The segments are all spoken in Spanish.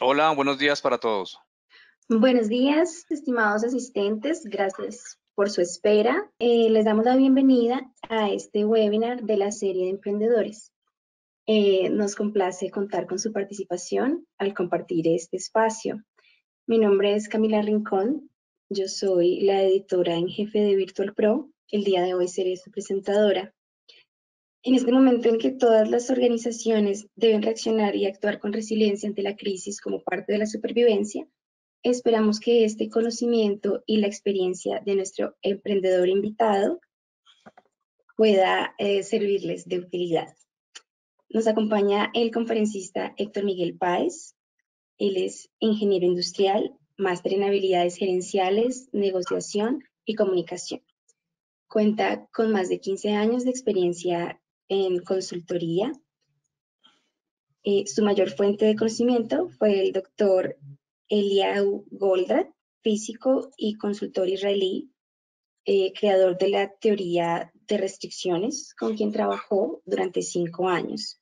Hola, buenos días para todos. Buenos días, estimados asistentes. Gracias por su espera. Eh, les damos la bienvenida a este webinar de la serie de emprendedores. Eh, nos complace contar con su participación al compartir este espacio. Mi nombre es Camila Rincón. Yo soy la editora en jefe de Virtual Pro. El día de hoy seré su presentadora. En este momento en que todas las organizaciones deben reaccionar y actuar con resiliencia ante la crisis como parte de la supervivencia, esperamos que este conocimiento y la experiencia de nuestro emprendedor invitado pueda eh, servirles de utilidad. Nos acompaña el conferencista Héctor Miguel Páez. Él es ingeniero industrial, máster en habilidades gerenciales, negociación y comunicación. Cuenta con más de 15 años de experiencia en consultoría. Eh, su mayor fuente de conocimiento fue el doctor Eliau Goldratt, físico y consultor israelí, eh, creador de la teoría de restricciones, con quien trabajó durante cinco años.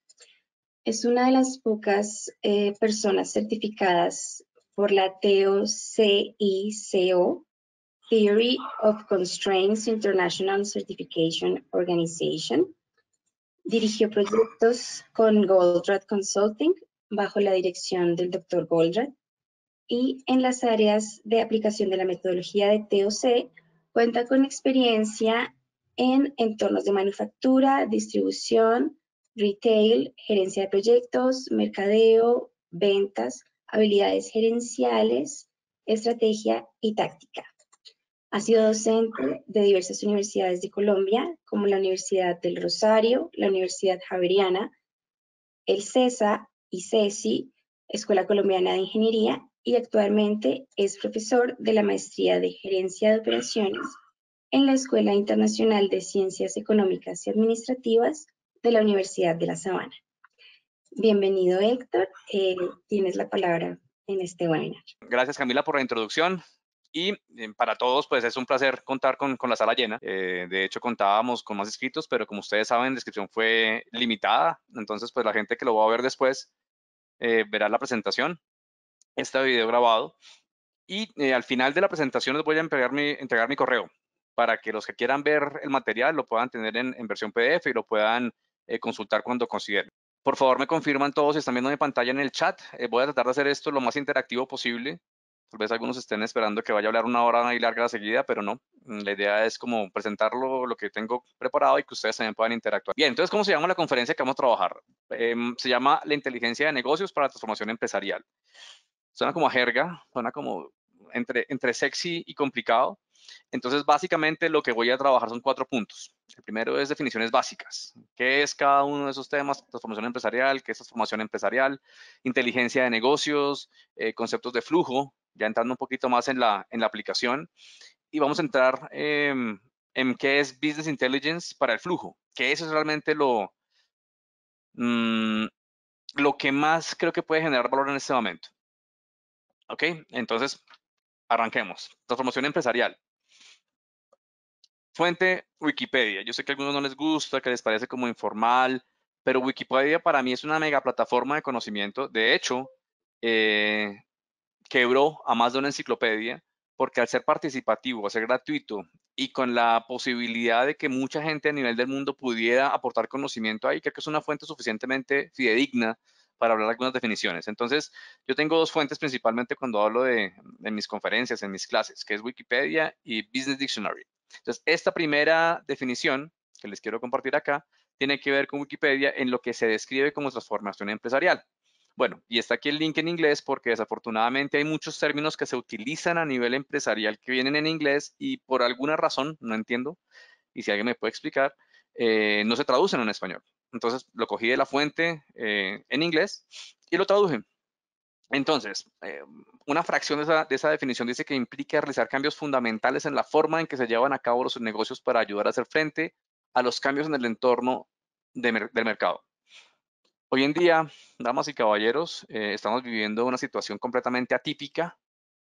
Es una de las pocas eh, personas certificadas por la TOCICO, Theory of Constraints International Certification Organization, Dirigió proyectos con Goldrat Consulting bajo la dirección del doctor Goldrat y en las áreas de aplicación de la metodología de TOC cuenta con experiencia en entornos de manufactura, distribución, retail, gerencia de proyectos, mercadeo, ventas, habilidades gerenciales, estrategia y táctica. Ha sido docente de diversas universidades de Colombia, como la Universidad del Rosario, la Universidad Javeriana, el CESA y CESI, Escuela Colombiana de Ingeniería, y actualmente es profesor de la Maestría de Gerencia de Operaciones en la Escuela Internacional de Ciencias Económicas y Administrativas de la Universidad de La Sabana. Bienvenido, Héctor. Eh, tienes la palabra en este webinar. Gracias, Camila, por la introducción. Y eh, para todos, pues es un placer contar con, la sala llena. Eh, de hecho, contábamos con más inscritos, pero como ustedes saben, la inscripción fue limitada. Entonces, pues la gente que lo va a ver después eh, verá la presentación, este video grabado. Y al final de la presentación les voy a entregar mi, correo para que los que quieran ver el material lo puedan tener en, versión PDF y lo puedan consultar cuando consideren. Por favor, me confirman todos si están viendo mi pantalla en el chat. voy a tratar de hacer esto lo más interactivo posible Tal vez algunos estén esperando que vaya a hablar una hora y larga seguida, pero no. Mm, la idea es como presentarlo, lo que tengo preparado y que ustedes también puedan interactuar. Bien, entonces, ¿cómo se llama la conferencia que vamos a trabajar? Em, se llama La inteligencia de negocios para la transformación empresarial. Suena como a jerga, suena como entre, entre sexy y complicado. Entonces, básicamente lo que voy a trabajar son cuatro puntos. El primero es definiciones básicas. ¿Qué es cada uno de esos temas? Transformación empresarial, ¿qué es transformación empresarial? Inteligencia de negocios, eh, conceptos de flujo, ya entrando un poquito más en la, en la aplicación. Y vamos a entrar em, en qué es Business Intelligence para el flujo, que eso es realmente lo, mm, lo que más creo que puede generar valor en este momento. ¿Ok? Entonces, arranquemos. Transformación empresarial. Fuente, Wikipedia. Yo sé que a algunos no les gusta, que les parece como informal, pero Wikipedia para mí es una mega plataforma de conocimiento. De hecho, eh, quebró a más de una enciclopedia porque al ser participativo, al ser gratuito y con la posibilidad de que mucha gente a nivel del mundo pudiera aportar conocimiento ahí, creo que es una fuente suficientemente fidedigna para hablar algunas definiciones. Entonces, yo tengo dos fuentes principalmente cuando hablo de, de mis conferencias, en mis clases, que es Wikipedia y Business Dictionary. Entonces, esta primera definición que les quiero compartir acá tiene que ver con Wikipedia en lo que se describe como transformación empresarial. Bueno, y está aquí el link en inglés porque desafortunadamente hay muchos términos que se utilizan a nivel empresarial que vienen en inglés y por alguna razón, no entiendo, y si alguien me puede explicar, eh, no se traducen en español. Entonces lo cogí de la fuente eh, en inglés y lo traduje. Entonces, eh, una fracción de esa, definición dice que implica realizar cambios fundamentales en la forma en que se llevan a cabo los negocios para ayudar a hacer frente a los cambios en el entorno del mercado. Hoy en día, damas y caballeros, eh, estamos viviendo una situación completamente atípica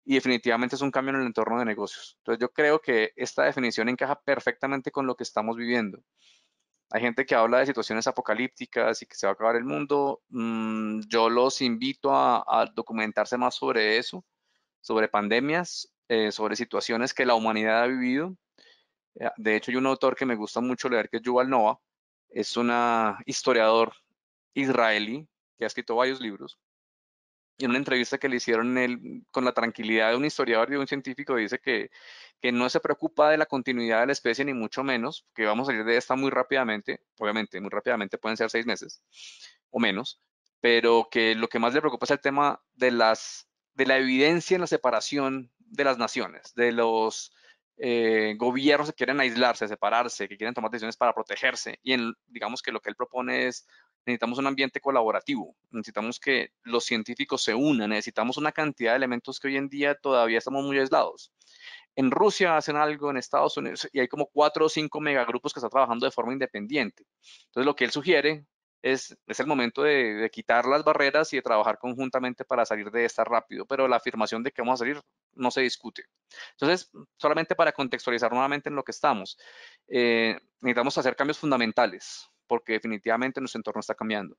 y definitivamente es un cambio en el entorno de negocios. Entonces, yo creo que esta definición encaja perfectamente con lo que estamos viviendo. Hay gente que habla de situaciones apocalípticas y que se va a acabar el mundo. Mm, yo los invito a, documentarse más sobre eso, sobre pandemias, eh, sobre situaciones que la humanidad ha vivido. Eh, de hecho, hay un autor que me gusta mucho leer que es Yuval Noah. Es un historiador israelí que ha escrito varios libros en una entrevista que le hicieron él, con la tranquilidad de un historiador y de un científico, dice que, que no se preocupa de la continuidad de la especie, ni mucho menos, que vamos a salir de esta muy rápidamente, obviamente, muy rápidamente pueden ser seis meses o menos, pero que lo que más le preocupa es el tema de, las, de la evidencia en la separación de las naciones, de los eh, gobiernos que quieren aislarse, separarse, que quieren tomar decisiones para protegerse. Y digamos que lo que él propone es necesitamos un ambiente colaborativo, necesitamos que los científicos se unan, necesitamos una cantidad de elementos que hoy en día todavía estamos muy aislados. En Rusia hacen algo, en Estados Unidos, y hay como cuatro o cinco megagrupos que están trabajando de forma independiente. Entonces, lo que él sugiere es, es el momento de, quitar las barreras y de trabajar conjuntamente para salir de esta rápido, pero la afirmación de que vamos a salir no se discute. Entonces, solamente para contextualizar nuevamente en lo que estamos, eh, necesitamos hacer cambios fundamentales porque definitivamente nuestro entorno está cambiando.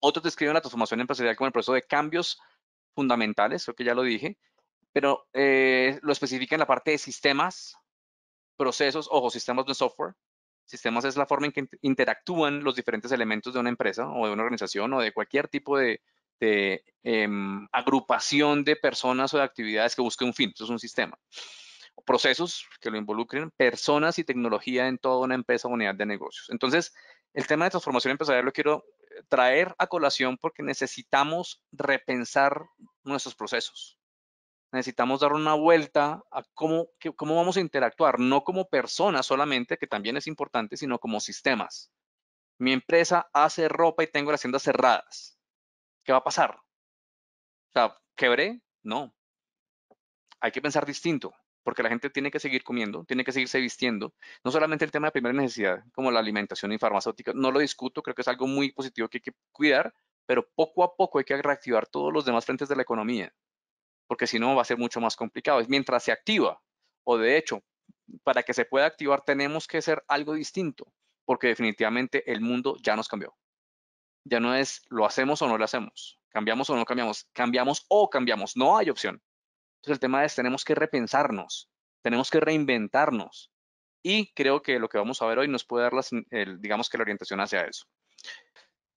Otros describen la transformación empresarial como el proceso de cambios fundamentales, creo que ya lo dije, pero eh, lo especifica en la parte de sistemas, procesos, ojo, sistemas de software. Sistemas es la forma en que interactúan los diferentes elementos de una empresa o de una organización o de cualquier tipo de, em, agrupación de personas o de actividades que busque un fin. Eso es un sistema procesos que lo involucren, personas y tecnología en toda una empresa o unidad de negocios. Entonces, el tema de transformación empresarial lo quiero eh, traer a colación porque necesitamos repensar nuestros procesos. Necesitamos dar una vuelta a cómo, cómo vamos a interactuar, no como personas solamente, que también es importante, sino como sistemas. Mi empresa hace ropa y tengo las tiendas cerradas. ¿Qué va a pasar? O sea, ¿quebré? No. Hay que pensar distinto porque la gente tiene que seguir comiendo, tiene que seguirse vistiendo. No solamente el tema de primera necesidad, como la alimentación y farmacéutica, no lo discuto, creo que es algo muy positivo que hay que cuidar, pero poco a poco hay que reactivar todos los demás frentes de la economía, porque si no va a ser mucho más complicado. es Mientras se activa, o de hecho, para que se pueda activar tenemos que hacer algo distinto, porque definitivamente el mundo ya nos cambió. Ya no es lo hacemos o no lo hacemos, cambiamos o no cambiamos, cambiamos o cambiamos, no hay opción. Entonces el tema es, tenemos que repensarnos, tenemos que reinventarnos. Y creo que lo que vamos a ver hoy nos puede dar, las, digamos que la orientación hacia eso.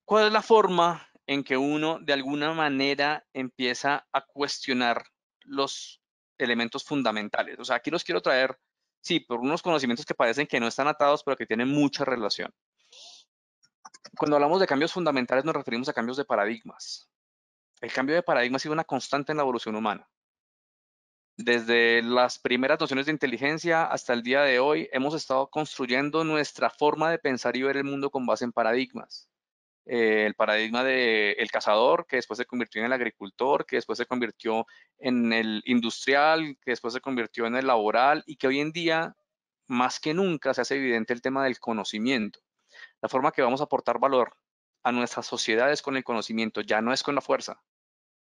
¿Cuál es la forma en que uno de alguna manera empieza a cuestionar los elementos fundamentales? O sea, aquí los quiero traer, sí, por unos conocimientos que parecen que no están atados, pero que tienen mucha relación. Cuando hablamos de cambios fundamentales nos referimos a cambios de paradigmas. El cambio de paradigma ha sido una constante en la evolución humana. Desde las primeras nociones de inteligencia hasta el día de hoy, hemos estado construyendo nuestra forma de pensar y ver el mundo con base en paradigmas. Eh, el paradigma del cazador, que después se convirtió en el agricultor, que después se convirtió en el industrial, que después se convirtió en el laboral y que hoy en día, más que nunca, se hace evidente el tema del conocimiento. La forma que vamos a aportar valor a nuestras sociedades con el conocimiento, ya no es con la fuerza,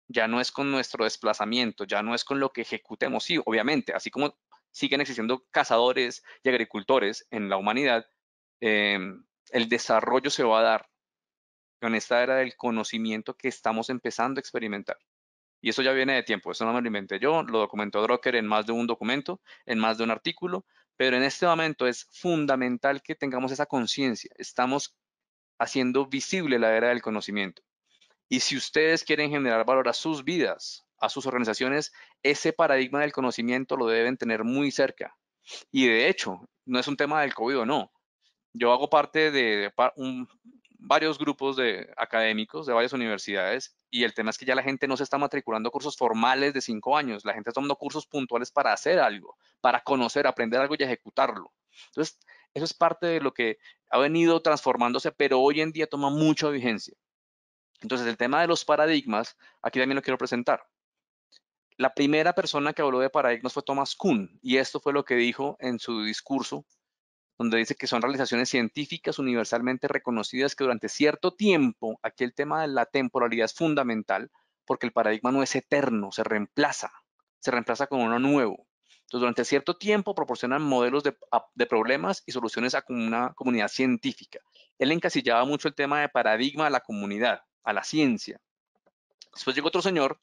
ya no es con nuestro desplazamiento, ya no es con lo que ejecutemos. Sí, obviamente, así como siguen existiendo cazadores y agricultores en la humanidad, em, el desarrollo se va a dar con esta era del conocimiento que estamos empezando a experimentar. Y eso ya viene de tiempo, eso no me lo inventé yo, lo documentó Drucker en más de un documento, en más de un artículo, pero en este momento es fundamental que tengamos esa conciencia. Estamos haciendo visible la era del conocimiento. Y si ustedes quieren generar valor a sus vidas, a sus organizaciones, ese paradigma del conocimiento lo deben tener muy cerca. Y de hecho, no es un tema del COVID, no. Yo hago parte de varios grupos de académicos de varias universidades y el tema es que ya la gente no se está matriculando cursos formales de cinco años, la gente está tomando cursos puntuales para hacer algo, para conocer, aprender algo y ejecutarlo. Entonces, eso es parte de lo que ha venido transformándose, pero hoy en día toma mucha vigencia. Entonces, el tema de los paradigmas, aquí también lo quiero presentar. La primera persona que habló de paradigmas fue Thomas Kuhn, y esto fue lo que dijo en su discurso, donde dice que son realizaciones científicas universalmente reconocidas que durante cierto tiempo, aquí el tema de la temporalidad es fundamental, porque el paradigma no es eterno, se reemplaza, se reemplaza con uno nuevo. Entonces, durante cierto tiempo proporcionan modelos de, de problemas y soluciones a una comunidad científica. Él encasillaba mucho el tema de paradigma a la comunidad a la ciencia. Después llegó otro señor,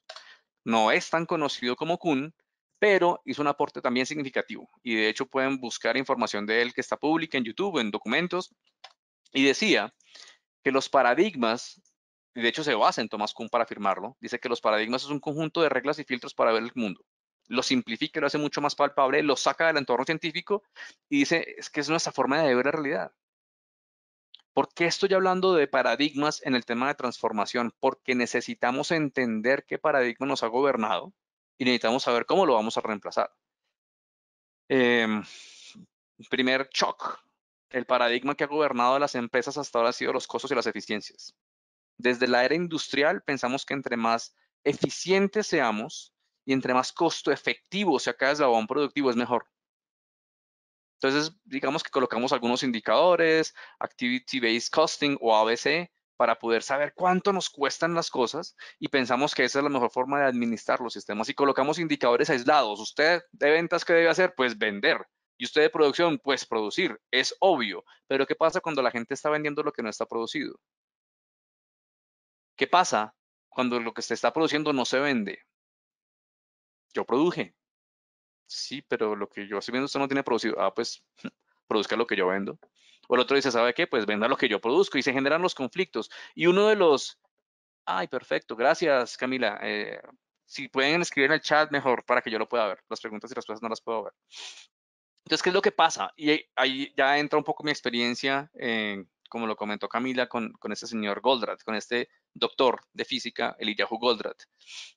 no es tan conocido como Kuhn, pero hizo un aporte también significativo. Y de hecho pueden buscar información de él que está pública en YouTube, en documentos. Y decía que los paradigmas, y de hecho se basa en Thomas Kuhn para afirmarlo, dice que los paradigmas es un conjunto de reglas y filtros para ver el mundo. Lo simplifica, lo hace mucho más palpable, lo saca del entorno científico y dice es que es nuestra forma de ver la realidad. ¿Por qué estoy hablando de paradigmas en el tema de transformación? Porque necesitamos entender qué paradigma nos ha gobernado y necesitamos saber cómo lo vamos a reemplazar. Em, primer shock. El paradigma que ha gobernado a las empresas hasta ahora ha sido los costos y las eficiencias. Desde la era industrial pensamos que entre más eficientes seamos y entre más costo efectivo sea cada eslabón productivo es mejor. Entonces, digamos que colocamos algunos indicadores, Activity Based Costing o ABC, para poder saber cuánto nos cuestan las cosas y pensamos que esa es la mejor forma de administrar los sistemas y colocamos indicadores aislados. Usted de ventas, ¿qué debe hacer? Pues vender. Y usted de producción, pues producir. Es obvio. Pero ¿qué pasa cuando la gente está vendiendo lo que no está producido? ¿Qué pasa cuando lo que se está produciendo no se vende? Yo produje sí, pero lo que yo estoy viendo usted no tiene producido. Ah, pues produzca lo que yo vendo. O el otro dice, ¿sabe qué? Pues venda lo que yo produzco y se generan los conflictos. Y uno de los, ay, perfecto, gracias Camila. Eh, si pueden escribir en el chat mejor para que yo lo pueda ver. Las preguntas y las no las puedo ver. Entonces, ¿qué es lo que pasa? Y ahí ya entra un poco mi experiencia, como lo comentó Camila, con, con este señor Goldratt, con este doctor de física, Elijah Goldratt.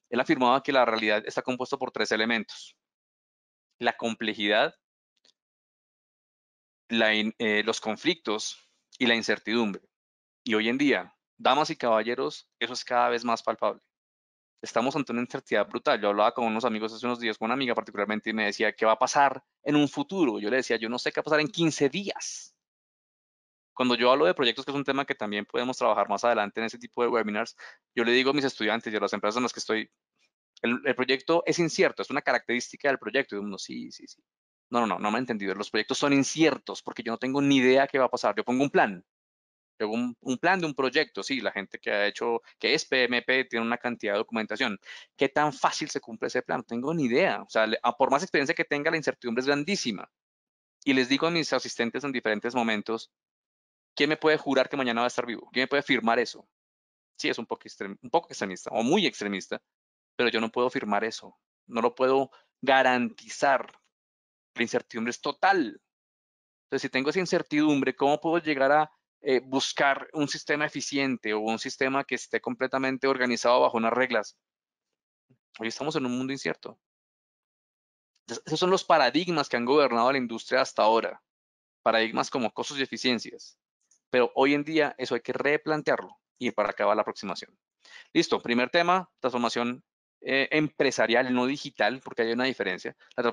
Él afirmaba que la realidad está compuesta por tres elementos la complejidad, eh, los conflictos y la incertidumbre. Y hoy en día, damas y caballeros, eso es cada vez más palpable. Estamos ante una incertidumbre brutal. Yo hablaba con unos amigos hace unos días, con una amiga particularmente, y me decía, ¿qué va a pasar en un futuro? Yo le decía, yo no sé qué va a pasar en 15 días. Cuando yo hablo de proyectos, que es un tema que también podemos trabajar más adelante en ese tipo de webinars, yo le digo a mis estudiantes y a las empresas en las que estoy el, proyecto es incierto, es una característica del proyecto. Y uno, sí, sí, sí. No, no, no, no me ha entendido. Los proyectos son inciertos porque yo no tengo ni idea qué va a pasar. Yo pongo un plan. un, plan de un proyecto, sí, la gente que ha hecho, que es PMP, tiene una cantidad de documentación. ¿Qué tan fácil se cumple ese plan? No tengo ni idea. O sea, por más experiencia que tenga, la incertidumbre es grandísima. Y les digo a mis asistentes en diferentes momentos, ¿quién me puede jurar que mañana va a estar vivo? ¿Quién me puede firmar eso? Sí, es un poco, extrem, un poco extremista o muy extremista, pero yo no puedo firmar eso, no lo puedo garantizar. La incertidumbre es total. Entonces, si tengo esa incertidumbre, ¿cómo puedo llegar a eh, buscar un sistema eficiente o un sistema que esté completamente organizado bajo unas reglas? Hoy estamos en un mundo incierto. esos son los paradigmas que han gobernado la industria hasta ahora. Paradigmas como costos y eficiencias. Pero hoy en día eso hay que replantearlo y para acabar la aproximación. Listo, primer tema, transformación eh, empresarial, no digital, porque hay una diferencia. La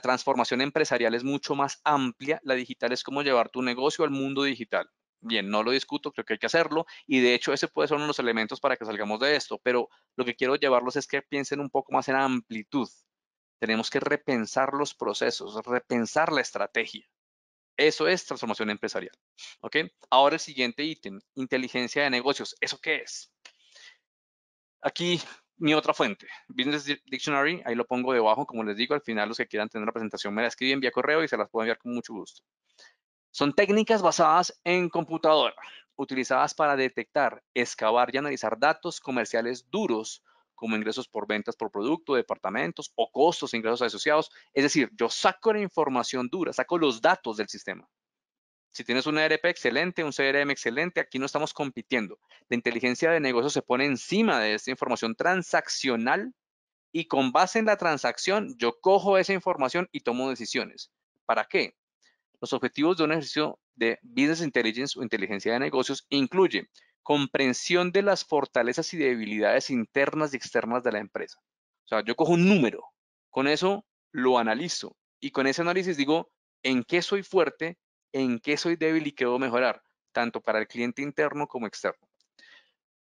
transformación, empresarial es mucho más amplia. La digital es como llevar tu negocio al mundo digital. Bien, no lo discuto, creo que hay que hacerlo y de hecho ese puede ser uno de los elementos para que salgamos de esto, pero lo que quiero llevarlos es que piensen un poco más en amplitud. Tenemos que repensar los procesos, repensar la estrategia. Eso es transformación empresarial. ¿Ok? Ahora el siguiente ítem, inteligencia de negocios. ¿Eso qué es? Aquí mi otra fuente, Business Dictionary, ahí lo pongo debajo, como les digo, al final los que quieran tener una presentación me la escriben vía correo y se las puedo enviar con mucho gusto. Son técnicas basadas en computadora, utilizadas para detectar, excavar y analizar datos comerciales duros como ingresos por ventas por producto, departamentos o costos e ingresos asociados. Es decir, yo saco la información dura, saco los datos del sistema. Si tienes un ERP excelente, un CRM excelente, aquí no estamos compitiendo. La inteligencia de negocios se pone encima de esta información transaccional y con base en la transacción yo cojo esa información y tomo decisiones. ¿Para qué? Los objetivos de un ejercicio de Business Intelligence o inteligencia de negocios incluye comprensión de las fortalezas y debilidades internas y externas de la empresa. O sea, yo cojo un número, con eso lo analizo y con ese análisis digo en qué soy fuerte en qué soy débil y qué debo mejorar, tanto para el cliente interno como externo.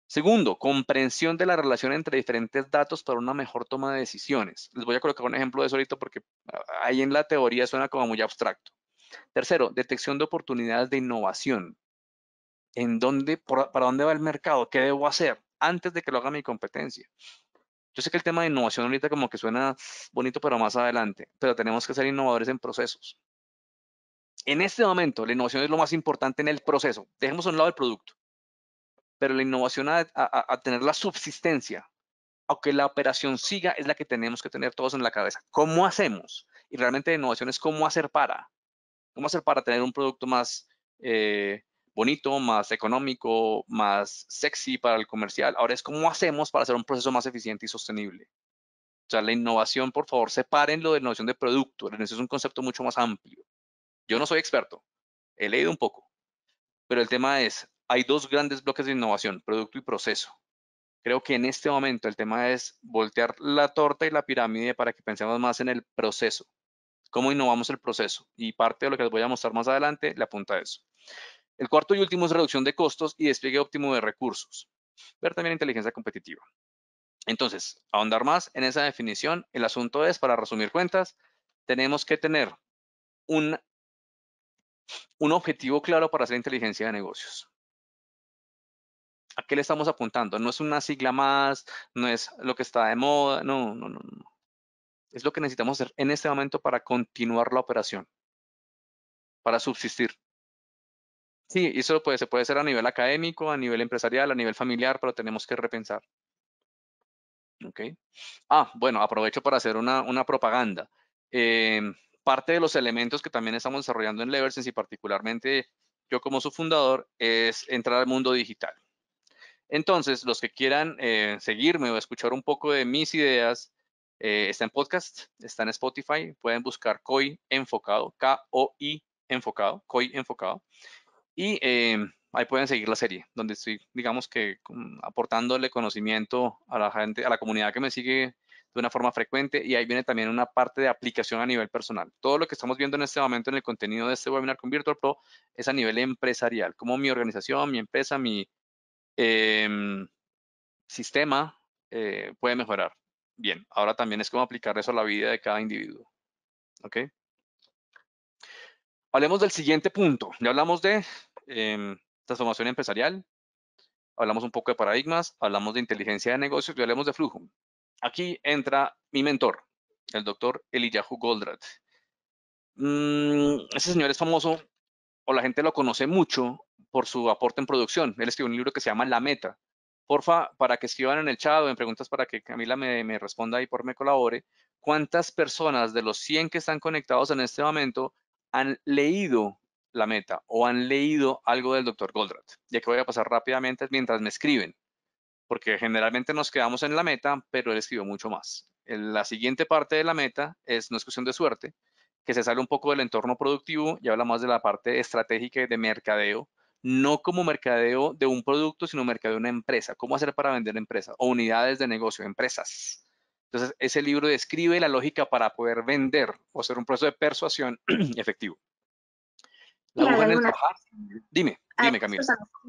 Segundo, comprensión de la relación entre diferentes datos para una mejor toma de decisiones. Les voy a colocar un ejemplo de eso ahorita porque ah, ahí en la teoría suena como muy abstracto. Tercero, detección de oportunidades de innovación. ¿En dónde, para dónde va el mercado? ¿Qué debo hacer antes de que lo haga mi competencia? Yo sé que el tema de innovación ahorita como que suena bonito, pero más adelante, pero tenemos que ser innovadores en procesos. En este momento, la innovación es lo más importante en el proceso. Dejemos a un lado el producto, pero la innovación a, tener la subsistencia, aunque la operación siga, es la que tenemos que tener todos en la cabeza. ¿Cómo hacemos? Y realmente la innovación es cómo hacer para, cómo hacer para tener un producto más eh, bonito, más económico, más sexy para el comercial. Ahora es cómo hacemos para hacer un proceso más eficiente y sostenible. O sea, la innovación, por favor, separen lo de innovación de producto. La innovación es un concepto mucho más amplio. Yo no soy experto, he leído un poco, pero el tema es, hay dos grandes bloques de innovación, producto y proceso. Creo que en este momento el tema es voltear la torta y la pirámide para que pensemos más en el proceso, cómo innovamos el proceso. Y parte de lo que les voy a mostrar más adelante le apunta a eso. El cuarto y último es reducción de costos y despliegue óptimo de recursos, pero también inteligencia competitiva. Entonces, ahondar más en esa definición, el asunto es, para resumir cuentas, tenemos que tener un un objetivo claro para hacer inteligencia de negocios. ¿A qué le estamos apuntando? No es una sigla más, no es lo que está de moda, no, no, no. Es lo que necesitamos hacer en este momento para continuar la operación, para subsistir. Sí, eso puede, se puede hacer a nivel académico, a nivel empresarial, a nivel familiar, pero tenemos que repensar. Ok. Ah, bueno, aprovecho para hacer una, una propaganda. Eh, parte de los elementos que también estamos desarrollando en Leversense y particularmente yo como su fundador es entrar al mundo digital. Entonces, los que quieran eh, seguirme o escuchar un poco de mis ideas, eh, está en podcast, está en Spotify, pueden buscar COI Enfocado, K-O-I Enfocado, COI Enfocado. Y eh, ahí pueden seguir la serie, donde estoy, digamos que, mm, aportándole conocimiento a la gente, a la comunidad que me sigue de una forma frecuente y ahí viene también una parte de aplicación a nivel personal. Todo lo que estamos viendo en este momento en el contenido de este webinar con Virtual Pro es a nivel empresarial, como mi organización, mi empresa, mi em, sistema eh, puede mejorar. Bien, ahora también es cómo aplicar eso a la vida de cada individuo. ¿Ok? Hablemos del siguiente punto. Ya hablamos de em, transformación empresarial, hablamos un poco de paradigmas, hablamos de inteligencia de negocios y hablamos de flujo aquí entra mi mentor, el doctor Eliyahu Goldratt. Mm, ese señor es famoso, o la gente lo conoce mucho, por su aporte en producción. Él escribió un libro que se llama La Meta. Porfa, para que escriban en el chat o en preguntas para que Camila me, me responda y por me colabore, ¿cuántas personas de los 100 que están conectados en este momento han leído La Meta o han leído algo del doctor Goldratt? Ya que voy a pasar rápidamente mientras me escriben porque generalmente nos quedamos en la meta, pero él escribió mucho más. La siguiente parte de la meta es no es cuestión de suerte, que se sale un poco del entorno productivo y habla más de la parte estratégica de mercadeo, no como mercadeo de un producto, sino mercadeo de una empresa, cómo hacer para vender empresas o unidades de negocio, empresas. Entonces, ese libro describe la lógica para poder vender o hacer un proceso de persuasión efectivo. La Dime, ah, dime, Camila.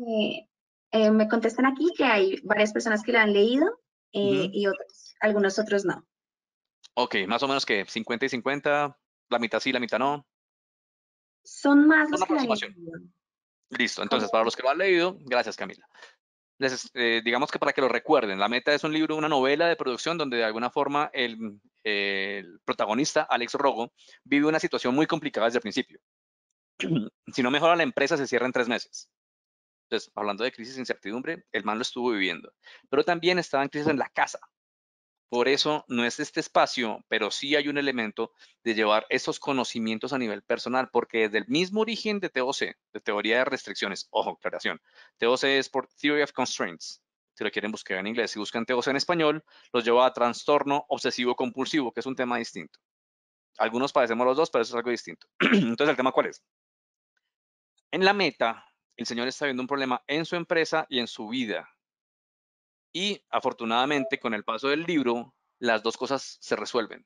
Eh, eh, me contestan aquí que hay varias personas que lo han leído eh, y otros, algunos otros no. Ok, más o menos que 50 y 50, la mitad sí, la mitad no. Son más los que lo han leído. Listo, entonces para los que lo han leído, gracias Camila. Eh, digamos que para que lo recuerden, la meta es un libro, una novela de producción donde de alguna forma el, el protagonista, Alex Rogo, vive una situación muy complicada desde el principio. si no mejora la empresa, se cierra en tres meses hablando de crisis de incertidumbre, el mal lo estuvo viviendo, pero también estaba en crisis en la casa. Por eso no es este espacio, pero sí hay un elemento de llevar esos conocimientos a nivel personal, porque desde el mismo origen de TOC, de teoría de restricciones, ojo, aclaración, TOC es por Theory of Constraints, si lo quieren buscar en inglés, si buscan TOC en español, los lleva a trastorno obsesivo compulsivo, que es un tema distinto. Algunos padecemos los dos, pero eso es algo distinto. Entonces, ¿el tema cuál es? En la meta, el señor está viendo un problema en su empresa y en su vida. Y afortunadamente, con el paso del libro, las dos cosas se resuelven,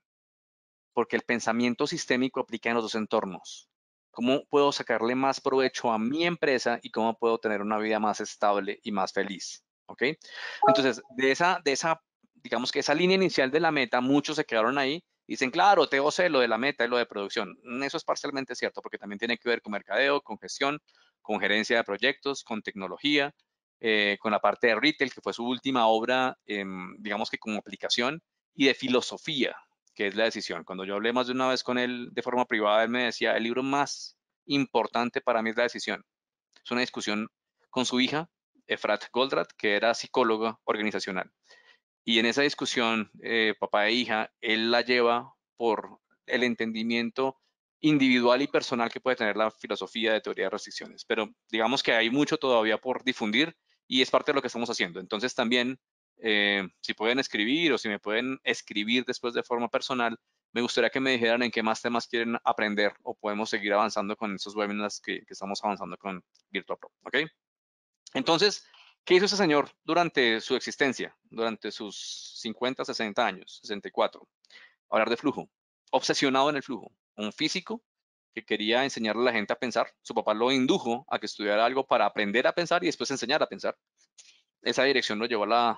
porque el pensamiento sistémico aplica en los dos entornos. ¿Cómo puedo sacarle más provecho a mi empresa y cómo puedo tener una vida más estable y más feliz? ¿Ok? Entonces, de esa, de esa, digamos que esa línea inicial de la meta, muchos se quedaron ahí. y Dicen, claro, tengo lo de la meta y lo de producción. Mm, eso es parcialmente cierto, porque también tiene que ver con mercadeo, con gestión, con gerencia de proyectos, con tecnología, eh, con la parte de retail, que fue su última obra, em, digamos que como aplicación, y de filosofía, que es la decisión. Cuando yo hablé más de una vez con él de forma privada, él me decía, el libro más importante para mí es la decisión. Es una discusión con su hija, Efrat Goldratt, que era psicóloga organizacional. Y en esa discusión, eh, papá e hija, él la lleva por el entendimiento individual y personal que puede tener la filosofía de teoría de restricciones. Pero digamos que hay mucho todavía por difundir y es parte de lo que estamos haciendo. Entonces también, eh, si pueden escribir o si me pueden escribir después de forma personal, me gustaría que me dijeran en qué más temas quieren aprender o podemos seguir avanzando con esos webinars que, estamos avanzando con Virtual ¿Ok? Entonces, ¿qué hizo ese señor durante su existencia? Durante sus 50, 60 años, 64. Hablar de flujo. Obsesionado en el flujo un físico que quería enseñarle a la gente a pensar. Su papá lo indujo a que estudiara algo para aprender a pensar y después enseñar a pensar. Esa dirección lo llevó a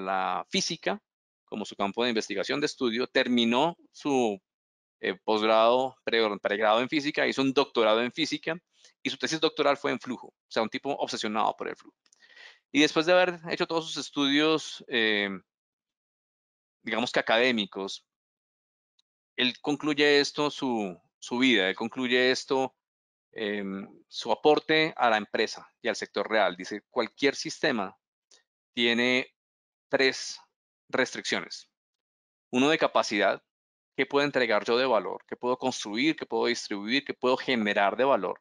la, física como su campo de investigación de estudio. Terminó su eh, posgrado, pregrado en física, hizo un doctorado en física y su tesis doctoral fue en flujo, o sea, un tipo obsesionado por el flujo. Y después de haber hecho todos sus estudios, eh, digamos que académicos, él concluye esto su, su vida, él concluye esto em, su aporte a la empresa y al sector real. Dice, cualquier sistema tiene tres restricciones. Uno de capacidad, ¿qué puedo entregar yo de valor, ¿Qué puedo construir, ¿Qué puedo distribuir, ¿Qué puedo generar de valor.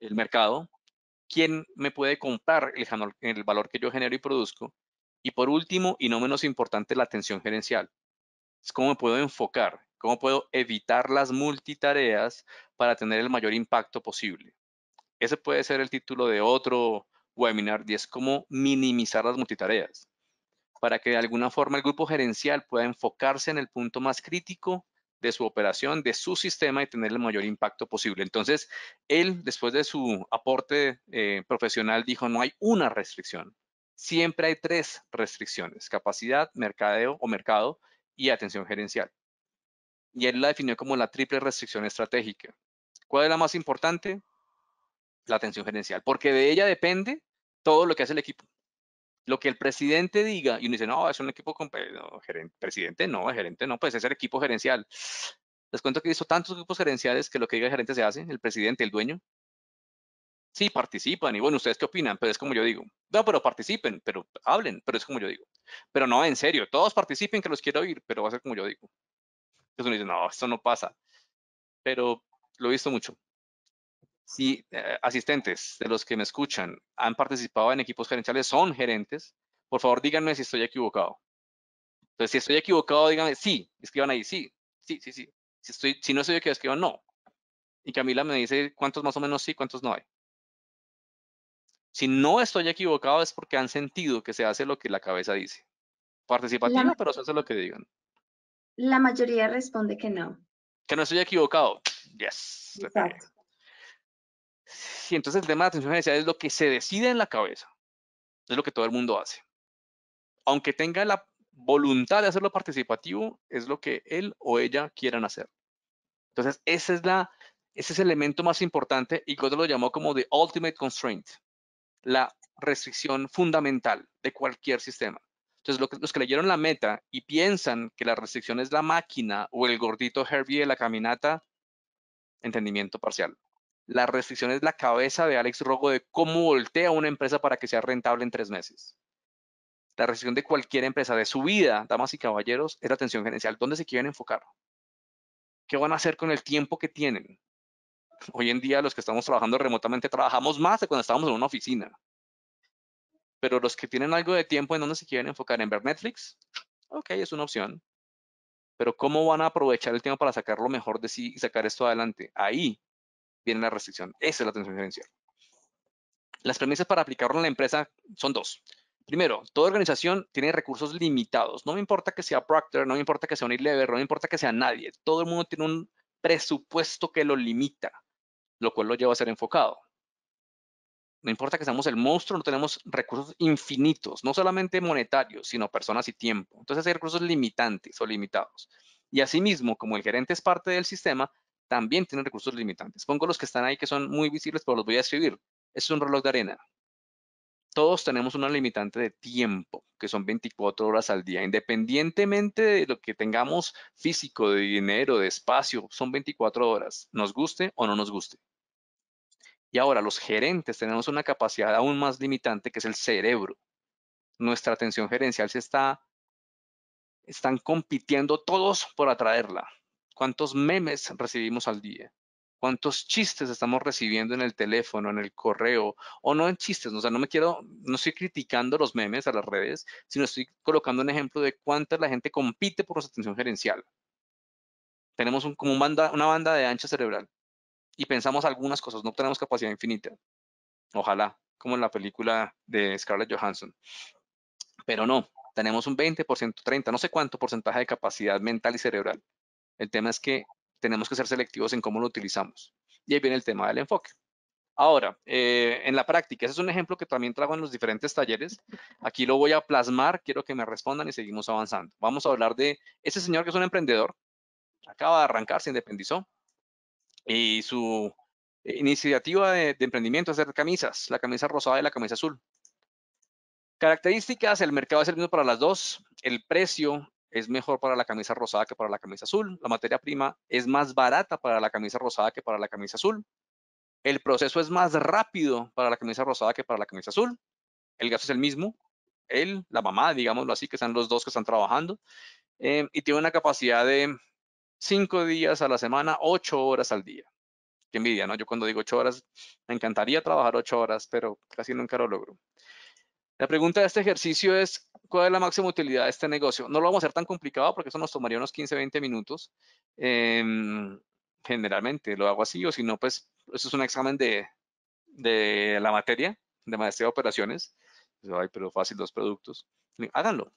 El mercado, quién me puede comprar el, el valor que yo genero y produzco. Y por último, y no menos importante, la atención gerencial. Es cómo me puedo enfocar ¿Cómo puedo evitar las multitareas para tener el mayor impacto posible? Ese puede ser el título de otro webinar y es cómo minimizar las multitareas para que de alguna forma el grupo gerencial pueda enfocarse en el punto más crítico de su operación, de su sistema y tener el mayor impacto posible. Entonces, él, después de su aporte eh, profesional, dijo, no hay una restricción, siempre hay tres restricciones, capacidad, mercadeo o mercado y atención gerencial y él la definió como la triple restricción estratégica. ¿Cuál es la más importante? La atención gerencial, porque de ella depende todo lo que hace el equipo. Lo que el presidente diga, y uno dice, no, es un equipo con presidente, no, gerente, no, pues es el equipo gerencial. Les cuento que hizo tantos grupos gerenciales que lo que diga el gerente se hace, el presidente, el dueño. Sí, participan, y bueno, ¿ustedes qué opinan? Pero pues es como yo digo. No, pero participen, pero hablen, pero es como yo digo. Pero no, en serio, todos participen que los quiero oír, pero va a ser como yo digo que uno dice, no, esto no pasa, pero lo he visto mucho. Si eh, asistentes de los que me escuchan han participado en equipos gerenciales, son gerentes, por favor díganme si estoy equivocado. Entonces, si estoy equivocado, díganme, sí, escriban ahí, sí, sí, sí, sí. Si, estoy, si no estoy equivocado, escriban no. Y Camila me dice cuántos más o menos sí, cuántos no hay. Si no estoy equivocado es porque han sentido que se hace lo que la cabeza dice. Participativa, pero se hace lo que digan. La mayoría responde que no. Que no estoy equivocado. Yes. Exacto. Sí, entonces el tema de atención gerencial es lo que se decide en la cabeza. Es lo que todo el mundo hace. Aunque tenga la voluntad de hacerlo participativo, es lo que él o ella quieran hacer. Entonces, ese es, la, ese es el elemento más importante y God lo llamó como the ultimate constraint, la restricción fundamental de cualquier sistema. Entonces, los que leyeron la meta y piensan que la restricción es la máquina o el gordito Herbie de la caminata, entendimiento parcial. La restricción es la cabeza de Alex Rogo de cómo voltea una empresa para que sea rentable en tres meses. La restricción de cualquier empresa, de su vida, damas y caballeros, es la atención gerencial. ¿Dónde se quieren enfocar? ¿Qué van a hacer con el tiempo que tienen? Hoy en día los que estamos trabajando remotamente trabajamos más de cuando estábamos en una oficina. Pero los que tienen algo de tiempo en donde se quieren enfocar en ver Netflix, ok, es una opción. Pero ¿cómo van a aprovechar el tiempo para sacar lo mejor de sí y sacar esto adelante? Ahí viene la restricción. Esa es la tensión gerencial. Las premisas para aplicarlo en la empresa son dos. Primero, toda organización tiene recursos limitados. No me importa que sea Proctor, no me importa que sea Unilever, no me importa que sea nadie. Todo el mundo tiene un presupuesto que lo limita, lo cual lo lleva a ser enfocado. No importa que seamos el monstruo, no tenemos recursos infinitos, no solamente monetarios, sino personas y tiempo. Entonces hay recursos limitantes o limitados. Y asimismo, como el gerente es parte del sistema, también tiene recursos limitantes. Pongo los que están ahí que son muy visibles, pero los voy a escribir. Es un reloj de arena. Todos tenemos una limitante de tiempo, que son 24 horas al día. Independientemente de lo que tengamos físico, de dinero, de espacio, son 24 horas, nos guste o no nos guste. Y ahora los gerentes tenemos una capacidad aún más limitante que es el cerebro. Nuestra atención gerencial se está, están compitiendo todos por atraerla. ¿Cuántos memes recibimos al día? ¿Cuántos chistes estamos recibiendo en el teléfono, en el correo? O no en chistes, o sea, no me quiero, no estoy criticando los memes a las redes, sino estoy colocando un ejemplo de cuánta la gente compite por nuestra atención gerencial. Tenemos como una banda de ancha cerebral y pensamos algunas cosas, no tenemos capacidad infinita. Ojalá, como en la película de Scarlett Johansson. Pero no, tenemos un 20%, 30%, no sé cuánto porcentaje de capacidad mental y cerebral. El tema es que tenemos que ser selectivos en cómo lo utilizamos. Y ahí viene el tema del enfoque. Ahora, eh, en la práctica, ese es un ejemplo que también trago en los diferentes talleres. Aquí lo voy a plasmar, quiero que me respondan y seguimos avanzando. Vamos a hablar de ese señor que es un emprendedor, acaba de arrancar, se independizó, y su eh, iniciativa de, emprendimiento emprendimiento, hacer camisas, la camisa rosada y la camisa azul. Características, el mercado es el mismo para las dos, el precio es mejor para la camisa rosada que para la camisa azul, la materia prima es más barata para la camisa rosada que para la camisa azul, el proceso es más rápido para la camisa rosada que para la camisa azul, el gasto es el mismo, él, la mamá, digámoslo así, que son los dos que están trabajando, eh, y tiene una capacidad de cinco días a la semana, ocho horas al día. Qué envidia, ¿no? Yo cuando digo ocho horas, me encantaría trabajar ocho horas, pero casi nunca lo logro. La pregunta de este ejercicio es, ¿cuál es la máxima utilidad de este negocio? No lo vamos a hacer tan complicado porque eso nos tomaría unos 15, 20 minutos. Em, generalmente lo hago así, o si no, pues, eso es un examen de, la materia, de maestría de operaciones. Ay, pero fácil, los productos. Háganlo,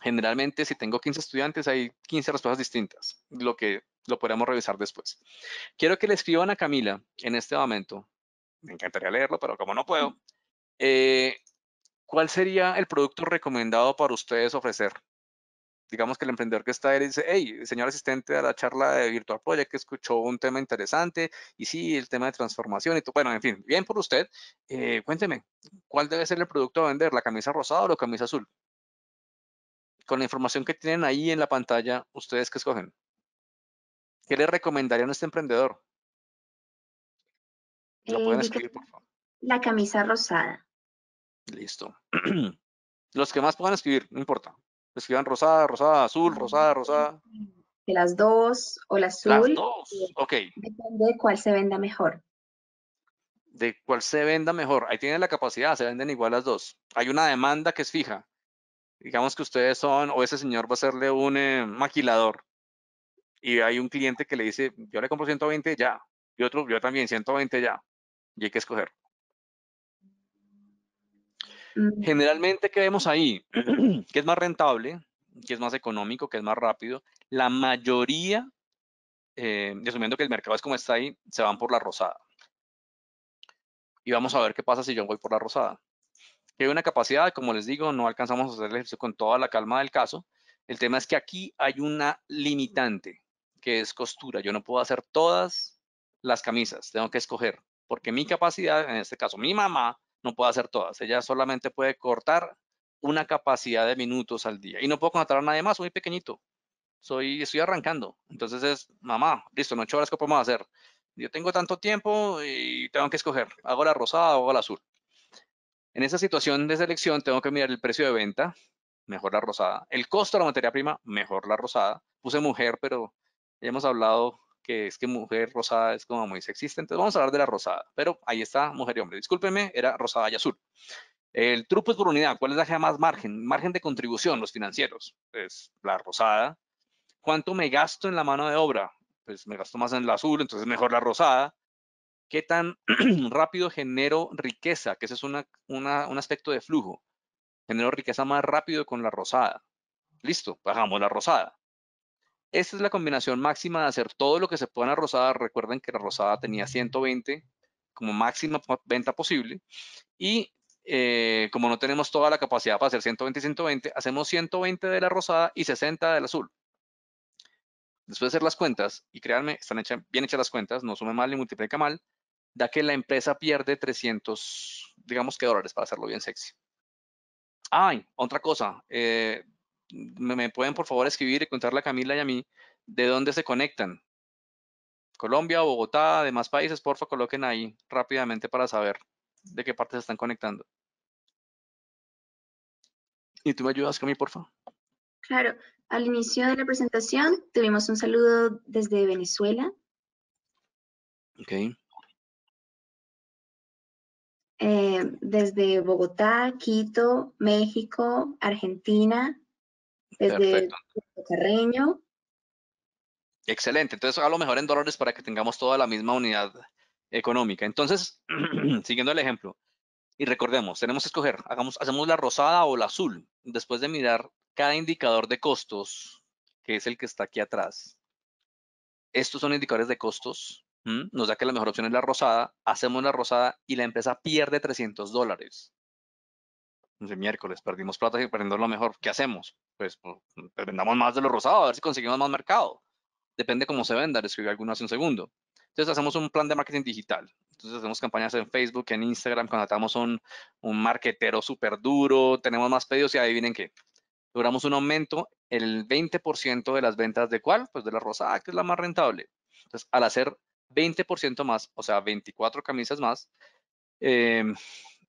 Generalmente, si tengo 15 estudiantes, hay 15 respuestas distintas, lo que lo podremos revisar después. Quiero que le escriban a Camila en este momento. Me encantaría leerlo, pero como no puedo. Eh, ¿Cuál sería el producto recomendado para ustedes ofrecer? digamos que el emprendedor que está ahí dice, hey, señor asistente a la charla de Virtual Project, que escuchó un tema interesante, y sí, el tema de transformación, y todo. bueno, en fin, bien por usted, eh, cuénteme, ¿cuál debe ser el producto a vender, la camisa rosada o la camisa azul? con la información que tienen ahí en la pantalla, ¿ustedes que escogen? ¿Qué le recomendarían a este emprendedor? Lo eh, pueden escribir, La camisa rosada. Listo. Los que más puedan escribir, no importa. Escriban rosada, rosada, azul, rosada, rosada. De las dos o la azul. Las dos, ok. Eh, depende de cuál se venda mejor. De cuál se venda mejor. Ahí tienen la capacidad, se venden igual las dos. Hay una demanda que es fija digamos que ustedes son, o ese señor va a serle un eh, maquilador, y hay un cliente que le dice, yo le compro 120 ya, y otro, yo también 120 ya, y hay que escoger. Mm. Generalmente, ¿qué vemos ahí? que es más rentable, que es más económico, que es más rápido. La mayoría, eh, asumiendo que el mercado es como está ahí, se van por la rosada. Y vamos a ver qué pasa si yo voy por la rosada. Que hay una capacidad, como les digo, no alcanzamos a hacer el ejercicio con toda la calma del caso. El tema es que aquí hay una limitante, que es costura. Yo no puedo hacer todas las camisas, tengo que escoger, porque mi capacidad, en este caso mi mamá, no puede hacer todas. Ella solamente puede cortar una capacidad de minutos al día. Y no puedo contratar a nadie más, soy muy pequeñito. Soy, estoy arrancando. Entonces es, mamá, listo, en ocho horas, ¿qué podemos hacer? Yo tengo tanto tiempo y tengo que escoger. Hago la rosada o hago la azul. En esa situación de selección tengo que mirar el precio de venta, mejor la rosada. El costo de la materia prima, mejor la rosada. Puse mujer, pero ya hemos hablado que es que mujer rosada es como muy sexista. Entonces vamos a hablar de la rosada, pero ahí está mujer y hombre. Discúlpeme, era rosada y azul. El truco es por unidad. ¿Cuál es la que más margen? Margen de contribución, los financieros. Es la rosada. ¿Cuánto me gasto en la mano de obra? Pues me gasto más en la azul, entonces mejor la rosada. ¿Qué tan rápido genero riqueza? Que ese es un aspecto de flujo. Genero riqueza más rápido con la rosada. Listo, bajamos la rosada. Esta es la combinación máxima de hacer todo lo que se pueda en la rosada. Recuerden que la rosada tenía 120 como máxima venta posible. Y eh, como no tenemos toda la capacidad para hacer 120 y 120, hacemos 120 de la rosada y 60 del azul. Después de hacer las cuentas, y créanme, están bien hechas las cuentas, no sume mal ni multiplica mal, da que la empresa pierde 300, digamos que dólares, para hacerlo bien sexy. Ay, otra cosa, eh, me, pueden por favor escribir y contarle a Camila y a mí de dónde se conectan. Colombia, Bogotá, demás países, por favor, coloquen ahí rápidamente para saber de qué parte se están conectando. ¿Y tú me ayudas, Camila, favor? Claro, al inicio de la presentación tuvimos un saludo desde Venezuela. Ok. Eh, desde Bogotá, Quito, México, Argentina, desde Puerto Carreño. Excelente, entonces a lo mejor en dólares para que tengamos toda la misma unidad económica. Entonces, siguiendo el ejemplo, y recordemos, tenemos que escoger, hagamos, hacemos la rosada o la azul, después de mirar cada indicador de costos, que es el que está aquí atrás. Estos son indicadores de costos, nos da que la mejor opción es la rosada, hacemos la rosada y la empresa pierde 300 dólares. sé, miércoles, perdimos plata y perdiendo lo mejor. ¿Qué hacemos? Pues, pues, vendamos más de lo rosado, a ver si conseguimos más mercado. Depende cómo se venda, escribí alguno hace un segundo. Entonces hacemos un plan de marketing digital. Entonces hacemos campañas en Facebook, en Instagram, contratamos un, un marquetero súper duro, tenemos más pedidos y ahí vienen que Logramos un aumento, el 20% de las ventas de cuál? Pues de la rosada, que es la más rentable. Entonces, al hacer 20% más, o sea, 24 camisas más, eh,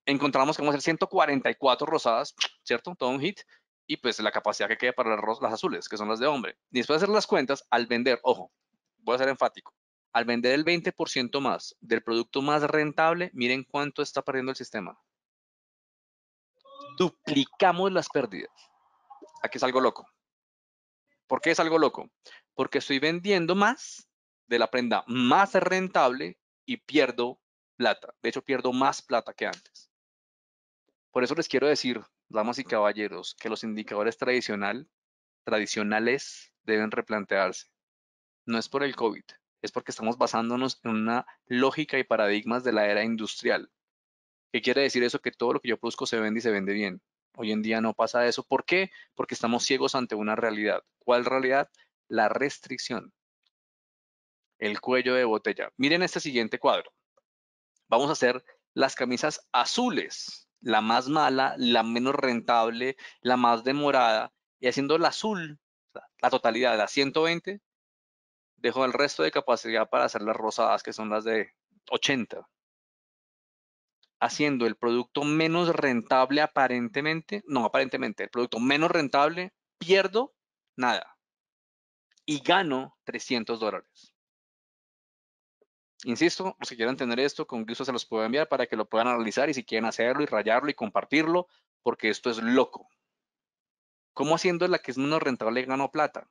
encontramos que vamos a hacer 144 rosadas, ¿cierto? Todo un hit, y pues la capacidad que queda para las, las azules, que son las de hombre. Y después de hacer las cuentas, al vender, ojo, voy a ser enfático, al vender el 20% más del producto más rentable, miren cuánto está perdiendo el sistema. Duplicamos las pérdidas. Aquí es algo loco. ¿Por qué es algo loco? Porque estoy vendiendo más de la prenda más rentable y pierdo plata. De hecho, pierdo más plata que antes. Por eso les quiero decir, damas y caballeros, que los indicadores tradicional, tradicionales deben replantearse. No es por el COVID, es porque estamos basándonos en una lógica y paradigmas de la era industrial. ¿Qué quiere decir eso? Que todo lo que yo produzco se vende y se vende bien. Hoy en día no pasa eso. ¿Por qué? Porque estamos ciegos ante una realidad. ¿Cuál realidad? La restricción el cuello de botella. Miren este siguiente cuadro. Vamos a hacer las camisas azules, la más mala, la menos rentable, la más demorada, y haciendo la azul, la totalidad de las 120, dejo el resto de capacidad para hacer las rosadas, que son las de 80. Haciendo el producto menos rentable aparentemente, no aparentemente, el producto menos rentable, pierdo nada y gano 300 dólares. Insisto, si quieren quieran tener esto, con gusto se los puedo enviar para que lo puedan analizar y si quieren hacerlo y rayarlo y compartirlo, porque esto es loco. ¿Cómo haciendo la que es menos rentable gano plata?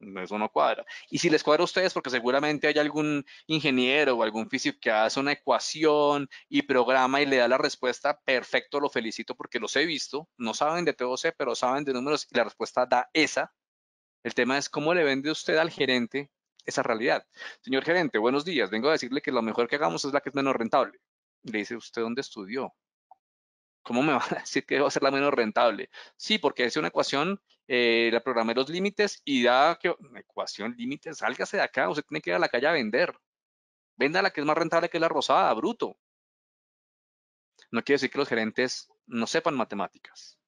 Eso no cuadra. Y si les cuadra a ustedes, porque seguramente hay algún ingeniero o algún físico que hace una ecuación y programa y le da la respuesta, perfecto, lo felicito porque los he visto. No saben de TOC, pero saben de números y la respuesta da esa. El tema es cómo le vende usted al gerente esa realidad. Señor gerente, buenos días. Vengo a decirle que lo mejor que hagamos es la que es menos rentable. Le dice, ¿usted dónde estudió? ¿Cómo me va a decir que va a ser la menos rentable? Sí, porque es una ecuación, eh, la programé los límites y da que, ecuación límites, sálgase de acá, usted tiene que ir a la calle a vender. Venda la que es más rentable que la rosada, bruto. No quiere decir que los gerentes no sepan matemáticas,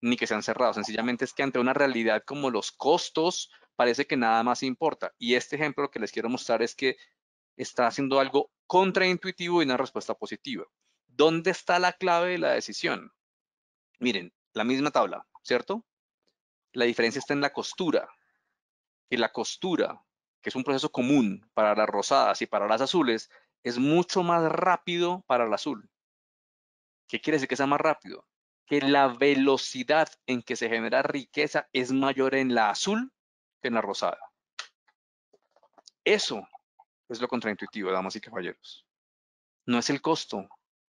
ni que sean cerrados. Sencillamente es que ante una realidad como los costos, parece que nada más importa. Y este ejemplo que les quiero mostrar es que está haciendo algo contraintuitivo y una respuesta positiva. ¿Dónde está la clave de la decisión? Miren, la misma tabla, ¿cierto? La diferencia está en la costura. Y la costura, que es un proceso común para las rosadas y para las azules, es mucho más rápido para el azul. ¿Qué quiere decir que sea más rápido? Que la velocidad en que se genera riqueza es mayor en la azul en la rosada. Eso es lo contraintuitivo, damas y caballeros. No es el costo,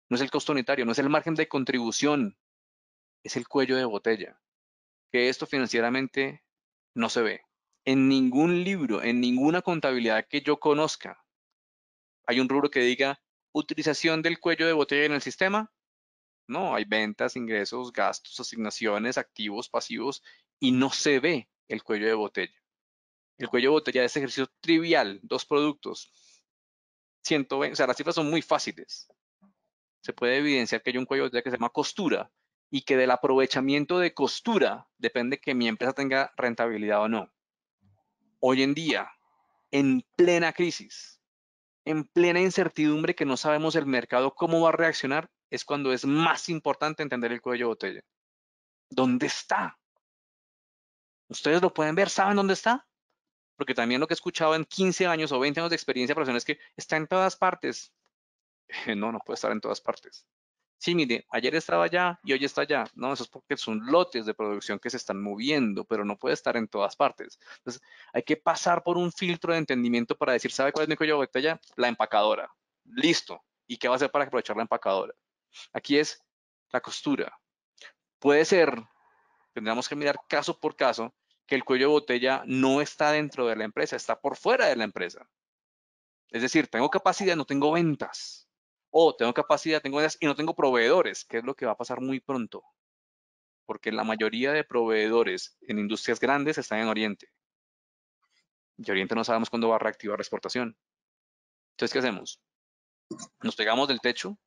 no es el costo unitario, no es el margen de contribución, es el cuello de botella, que esto financieramente no se ve. En ningún libro, en ninguna contabilidad que yo conozca, hay un rubro que diga utilización del cuello de botella en el sistema. No, hay ventas, ingresos, gastos, asignaciones, activos, pasivos, y no se ve el cuello de botella. El cuello de botella es ejercicio trivial, dos productos. 120, o sea, las cifras son muy fáciles. Se puede evidenciar que hay un cuello de botella que se llama costura y que del aprovechamiento de costura depende que mi empresa tenga rentabilidad o no. Hoy en día, en plena crisis, en plena incertidumbre que no sabemos el mercado cómo va a reaccionar, es cuando es más importante entender el cuello de botella. ¿Dónde está? Ustedes lo pueden ver, ¿saben dónde está? Porque también lo que he escuchado en 15 años o 20 años de experiencia profesional es que está en todas partes. No, no puede estar en todas partes. Sí, mire, ayer estaba allá y hoy está allá. No, eso es porque son lotes de producción que se están moviendo, pero no puede estar en todas partes. Entonces, hay que pasar por un filtro de entendimiento para decir, ¿sabe cuál es mi cuello de botella? La empacadora. Listo. ¿Y qué va a hacer para aprovechar la empacadora? Aquí es la costura. Puede ser tendríamos que mirar caso por caso que el cuello de botella no está dentro de la empresa, está por fuera de la empresa. Es decir, tengo capacidad, no tengo ventas. O tengo capacidad, tengo ventas y no tengo proveedores, que es lo que va a pasar muy pronto. Porque la mayoría de proveedores en industrias grandes están en Oriente. Y Oriente no sabemos cuándo va a reactivar la exportación. Entonces, ¿qué hacemos? ¿Nos pegamos del techo?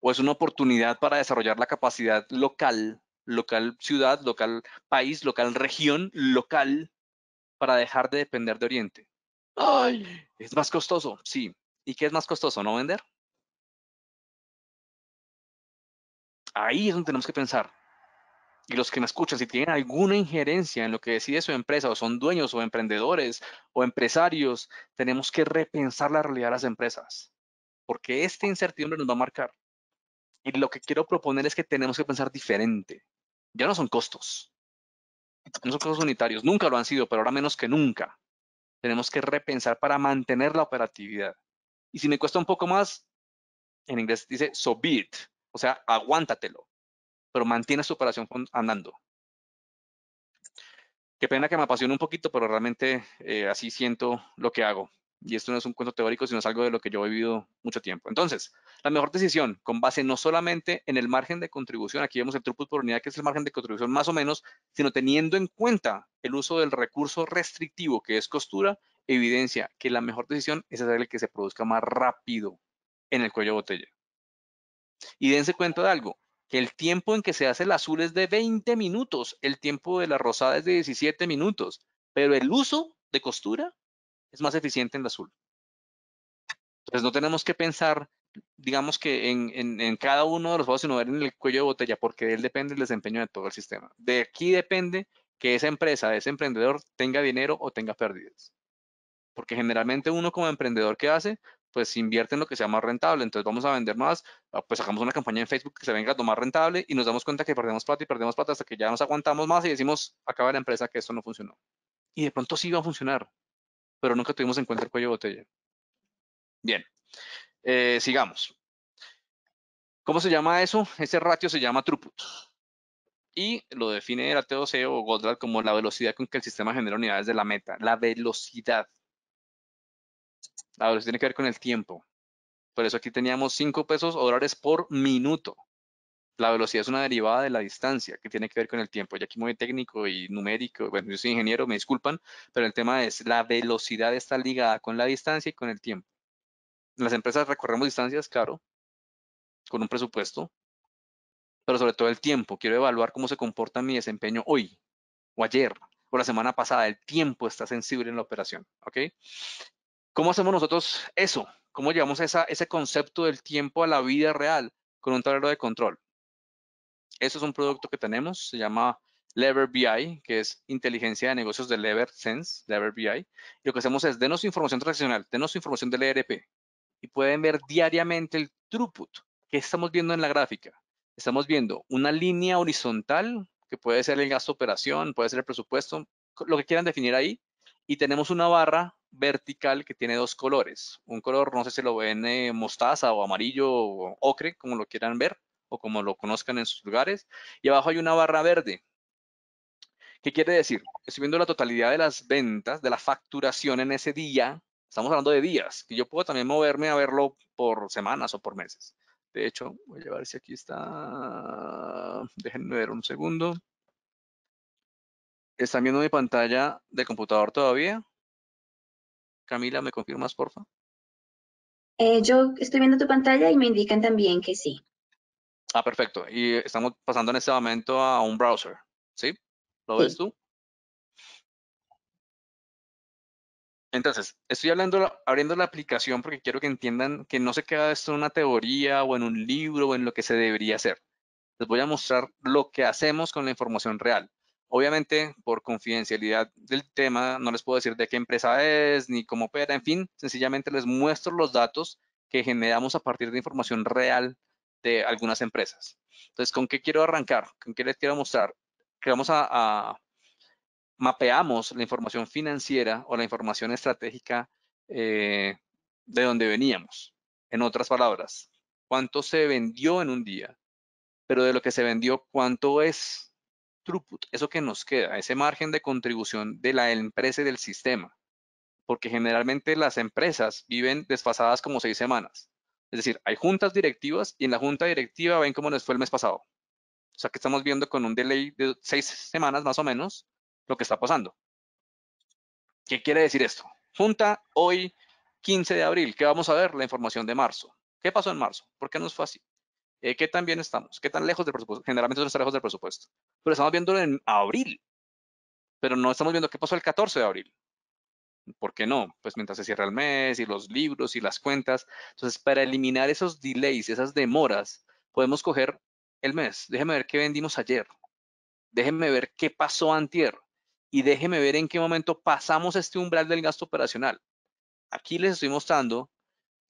¿O es una oportunidad para desarrollar la capacidad local local ciudad, local país, local región, local, para dejar de depender de Oriente. ¡Ay! Es más costoso, sí. ¿Y qué es más costoso? ¿No vender? Ahí es donde tenemos que pensar. Y los que me escuchan, si tienen alguna injerencia en lo que decide su empresa, o son dueños, o emprendedores, o empresarios, tenemos que repensar la realidad de las empresas, porque esta incertidumbre nos va a marcar. Y lo que quiero proponer es que tenemos que pensar diferente ya no son costos, no son costos unitarios, nunca lo han sido, pero ahora menos que nunca. Tenemos que repensar para mantener la operatividad. Y si me cuesta un poco más, en inglés dice so be o sea, aguántatelo, pero mantiene su operación andando. Qué pena que me apasione un poquito, pero realmente eh, así siento lo que hago y esto no es un cuento teórico, sino es algo de lo que yo he vivido mucho tiempo. Entonces, la mejor decisión con base no solamente en el margen de contribución, aquí vemos el throughput por unidad, que es el margen de contribución más o menos, sino teniendo en cuenta el uso del recurso restrictivo que es costura, evidencia que la mejor decisión es hacer el que se produzca más rápido en el cuello botella. Y dense cuenta de algo, que el tiempo en que se hace el azul es de 20 minutos, el tiempo de la rosada es de 17 minutos, pero el uso de costura es más eficiente en la azul. Entonces no tenemos que pensar, digamos que en, cada uno de los juegos, sino ver en el cuello de botella, porque de él depende el desempeño de todo el sistema. De aquí depende que esa empresa, ese emprendedor tenga dinero o tenga pérdidas. Porque generalmente uno como emprendedor que hace, pues invierte en lo que sea más rentable. Entonces vamos a vender más, ah, pues sacamos una campaña en Facebook que se venga lo más rentable y nos damos cuenta que perdemos plata y perdemos plata hasta que ya nos aguantamos más y decimos, acaba la empresa que esto no funcionó. Y de pronto sí va a funcionar pero nunca tuvimos en cuenta el cuello botella. Bien, eh, sigamos. ¿Cómo se llama eso? Ese ratio se llama throughput. Y lo define el ATOC o Goddard como la velocidad con que el sistema genera unidades de la meta. La velocidad. La velocidad tiene que ver con el tiempo. Por eso aquí teníamos 5 pesos o dólares por minuto. La velocidad es una derivada de la distancia, que tiene que ver con el tiempo. Y aquí muy técnico y numérico, bueno, yo soy ingeniero, me disculpan, pero el tema es, la velocidad está ligada con la distancia y con el tiempo. Las empresas recorremos distancias, claro, con un presupuesto, pero sobre todo el tiempo. Quiero evaluar cómo se comporta mi desempeño hoy, o ayer, o la semana pasada. El tiempo está sensible en la operación, ¿ok? ¿Cómo hacemos nosotros eso? ¿Cómo llevamos ese concepto del tiempo a la vida real con un tablero de control? Eso es un producto que tenemos, se llama Lever BI, que es inteligencia de negocios de Lever Sense, Lever BI. Y lo que hacemos es, denos información transaccional, denos información del ERP y pueden ver diariamente el throughput. que estamos viendo en la gráfica? Estamos viendo una línea horizontal, que puede ser el gasto de operación, puede ser el presupuesto, lo que quieran definir ahí. Y tenemos una barra vertical que tiene dos colores. Un color, no sé si lo ven eh, mostaza o amarillo o ocre, como lo quieran ver o como lo conozcan en sus lugares, y abajo hay una barra verde. ¿Qué quiere decir? Estoy viendo la totalidad de las ventas, de la facturación en ese día. Estamos hablando de días, que yo puedo también moverme a verlo por semanas o por meses. De hecho, voy a ver si aquí está. Déjenme ver un segundo. ¿Están viendo mi pantalla de computador todavía? Camila, ¿me confirmas, porfa? Eh, yo estoy viendo tu pantalla y me indican también que sí. Ah, perfecto. Y estamos pasando en este momento a un browser, ¿sí? ¿Lo ves tú? Entonces, estoy hablando, abriendo la aplicación porque quiero que entiendan que no se queda esto en una teoría o en un libro o en lo que se debería hacer. Les voy a mostrar lo que hacemos con la información real. Obviamente, por confidencialidad del tema, no les puedo decir de qué empresa es ni cómo opera, en fin, sencillamente les muestro los datos que generamos a partir de información real de algunas empresas. Entonces, ¿con qué quiero arrancar? ¿Con qué les quiero mostrar? Que vamos a, mapeamos la información financiera o la información estratégica eh, de donde veníamos. En otras palabras, cuánto se vendió en un día, pero de lo que se vendió, cuánto es throughput, eso que nos queda, ese margen de contribución de la empresa y del sistema. Porque generalmente las empresas viven desfasadas como seis semanas. Es decir, hay juntas directivas y en la junta directiva ven cómo nos fue el mes pasado. O sea que estamos viendo con un delay de seis semanas más o menos lo que está pasando. ¿Qué quiere decir esto? Junta hoy 15 de abril, ¿qué vamos a ver? La información de marzo. ¿Qué pasó en marzo? ¿Por qué nos fue eh, así? ¿Qué tan bien estamos? ¿Qué tan lejos del presupuesto? Generalmente está lejos del presupuesto. Pero estamos viendo en abril. Pero no estamos viendo qué pasó el 14 de abril. ¿por qué no? Pues mientras se cierra el mes y los libros y las cuentas. Entonces, para eliminar esos delays, esas demoras, podemos coger el mes. Déjeme ver qué vendimos ayer. Déjenme ver qué pasó antier. Y déjeme ver en qué momento pasamos este umbral del gasto operacional. Aquí les estoy mostrando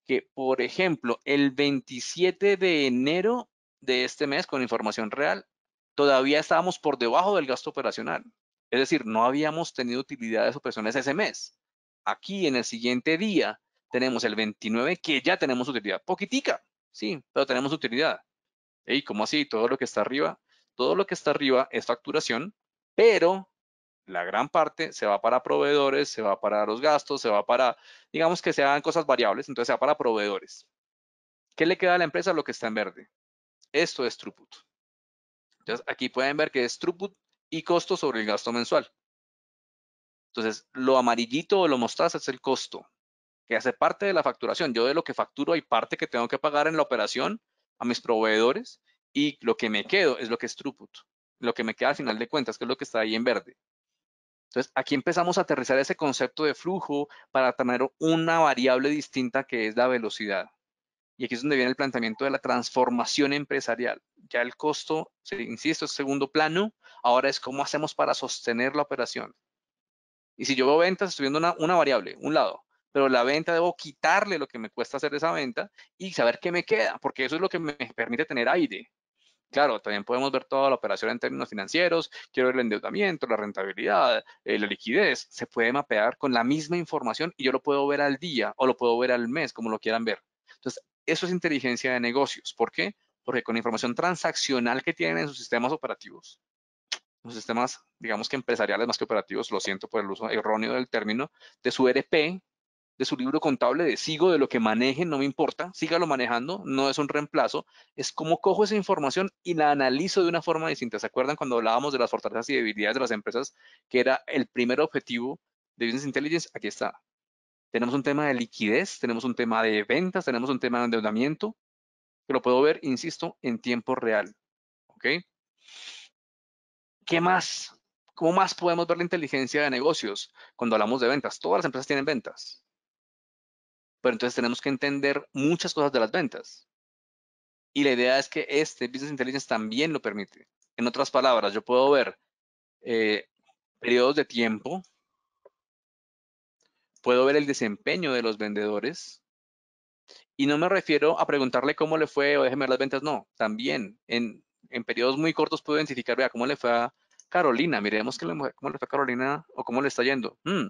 que, por ejemplo, el 27 de enero de este mes, con información real, todavía estábamos por debajo del gasto operacional. Es decir, no habíamos tenido utilidades operacionales ese mes. Aquí en el siguiente día tenemos el 29 que ya tenemos utilidad. Poquitica, sí, pero tenemos utilidad. ¿Y cómo así? Todo lo que está arriba, todo lo que está arriba es facturación, pero la gran parte se va para proveedores, se va para los gastos, se va para, digamos que se hagan cosas variables, entonces se va para proveedores. ¿Qué le queda a la empresa? Lo que está en verde. Esto es throughput. Entonces, aquí pueden ver que es throughput y costo sobre el gasto mensual. Entonces, lo amarillito o lo mostaza es el costo, que hace parte de la facturación. Yo de lo que facturo hay parte que tengo que pagar en la operación a mis proveedores y lo que me quedo es lo que es throughput, lo que me queda al final de cuentas, que es lo que está ahí en verde. Entonces, aquí empezamos a aterrizar ese concepto de flujo para tener una variable distinta que es la velocidad. Y aquí es donde viene el planteamiento de la transformación empresarial. Ya el costo, insisto, es segundo plano. Ahora es cómo hacemos para sostener la operación. Y si yo veo ventas, estoy viendo una, variable, un lado, pero la venta debo quitarle lo que me cuesta hacer esa venta y saber qué me queda, porque eso es lo que me permite tener aire. Claro, también podemos ver toda la operación en términos financieros, quiero ver el endeudamiento, la rentabilidad, eh, la liquidez, se puede mapear con la misma información y yo lo puedo ver al día o lo puedo ver al mes, como lo quieran ver. Entonces, eso es inteligencia de negocios. ¿Por qué? Porque con información transaccional que tienen en sus sistemas operativos, los sistemas, digamos que empresariales más que operativos, lo siento por el uso erróneo del término, de su e RP, de su libro contable, de sigo de lo que maneje, no me importa, sígalo manejando, no es un reemplazo, es como cojo esa información y la analizo de una forma distinta. ¿Se acuerdan cuando hablábamos de las fortalezas y debilidades de las empresas, que era el primer objetivo de Business Intelligence? Aquí está. Tenemos un tema de liquidez, tenemos un tema de ventas, tenemos un tema de endeudamiento, que lo puedo ver, insisto, en tiempo real. ¿Ok? ¿qué más? ¿Cómo más podemos ver la inteligencia de negocios cuando hablamos de ventas? Todas las empresas tienen ventas. Pero entonces tenemos que entender muchas cosas de las ventas. Y la idea es que este Business Intelligence también lo permite. En otras palabras, yo puedo ver eh, periodos de tiempo, puedo ver el desempeño de los vendedores, y no me refiero a preguntarle cómo le fue o déjeme ver las ventas, no, también en en periodos muy cortos puedo identificar, vea, cómo le fue a Carolina, miremos cómo le fue a Carolina o cómo le está yendo. Mm,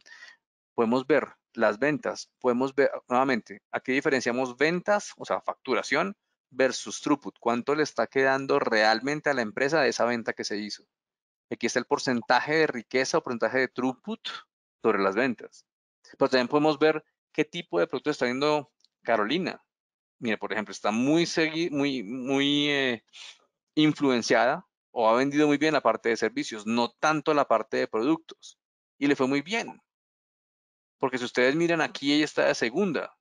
podemos ver las ventas, podemos ver nuevamente, aquí diferenciamos ventas, o sea, facturación versus throughput, cuánto le está quedando realmente a la empresa de esa venta que se hizo. Aquí está el porcentaje de riqueza o porcentaje de throughput sobre las ventas. Pero también podemos ver qué tipo de producto está yendo Carolina. Mire, por ejemplo, está muy, muy, muy eh, influenciada o ha vendido muy bien la parte de servicios, no tanto la parte de productos. Y le fue muy bien. Porque si ustedes miran aquí, ella está de segunda.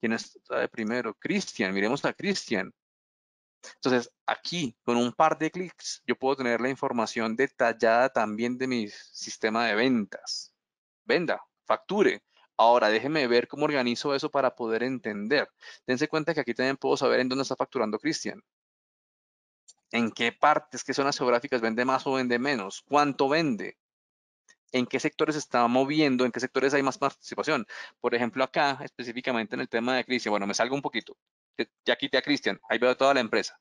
¿Quién está de primero? Cristian. Miremos a Cristian. Entonces, aquí, con un par de clics, yo puedo tener la información detallada también de mi sistema de ventas. Venda, facture. Ahora, déjenme ver cómo organizo eso para poder entender. Dense cuenta que aquí también puedo saber en dónde está facturando Cristian en qué partes, qué zonas geográficas vende más o vende menos, cuánto vende, en qué sectores está moviendo, en qué sectores hay más participación. Por ejemplo, acá específicamente en el tema de crisis. bueno, me salgo un poquito, ya quité a Cristian, ahí veo toda la empresa.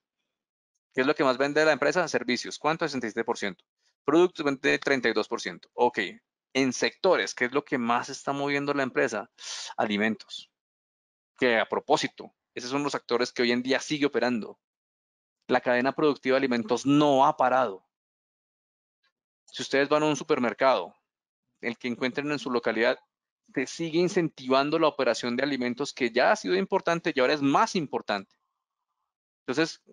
¿Qué es lo que más vende la empresa? Servicios, ¿cuánto? 67%. Productos vende 32%. Ok, en sectores, ¿qué es lo que más está moviendo la empresa? Alimentos. Que a propósito, esos son los actores que hoy en día sigue operando la cadena productiva de alimentos no ha parado. Si ustedes van a un supermercado, el que encuentren en su localidad, se sigue incentivando la operación de alimentos que ya ha sido importante y ahora es más importante. Entonces,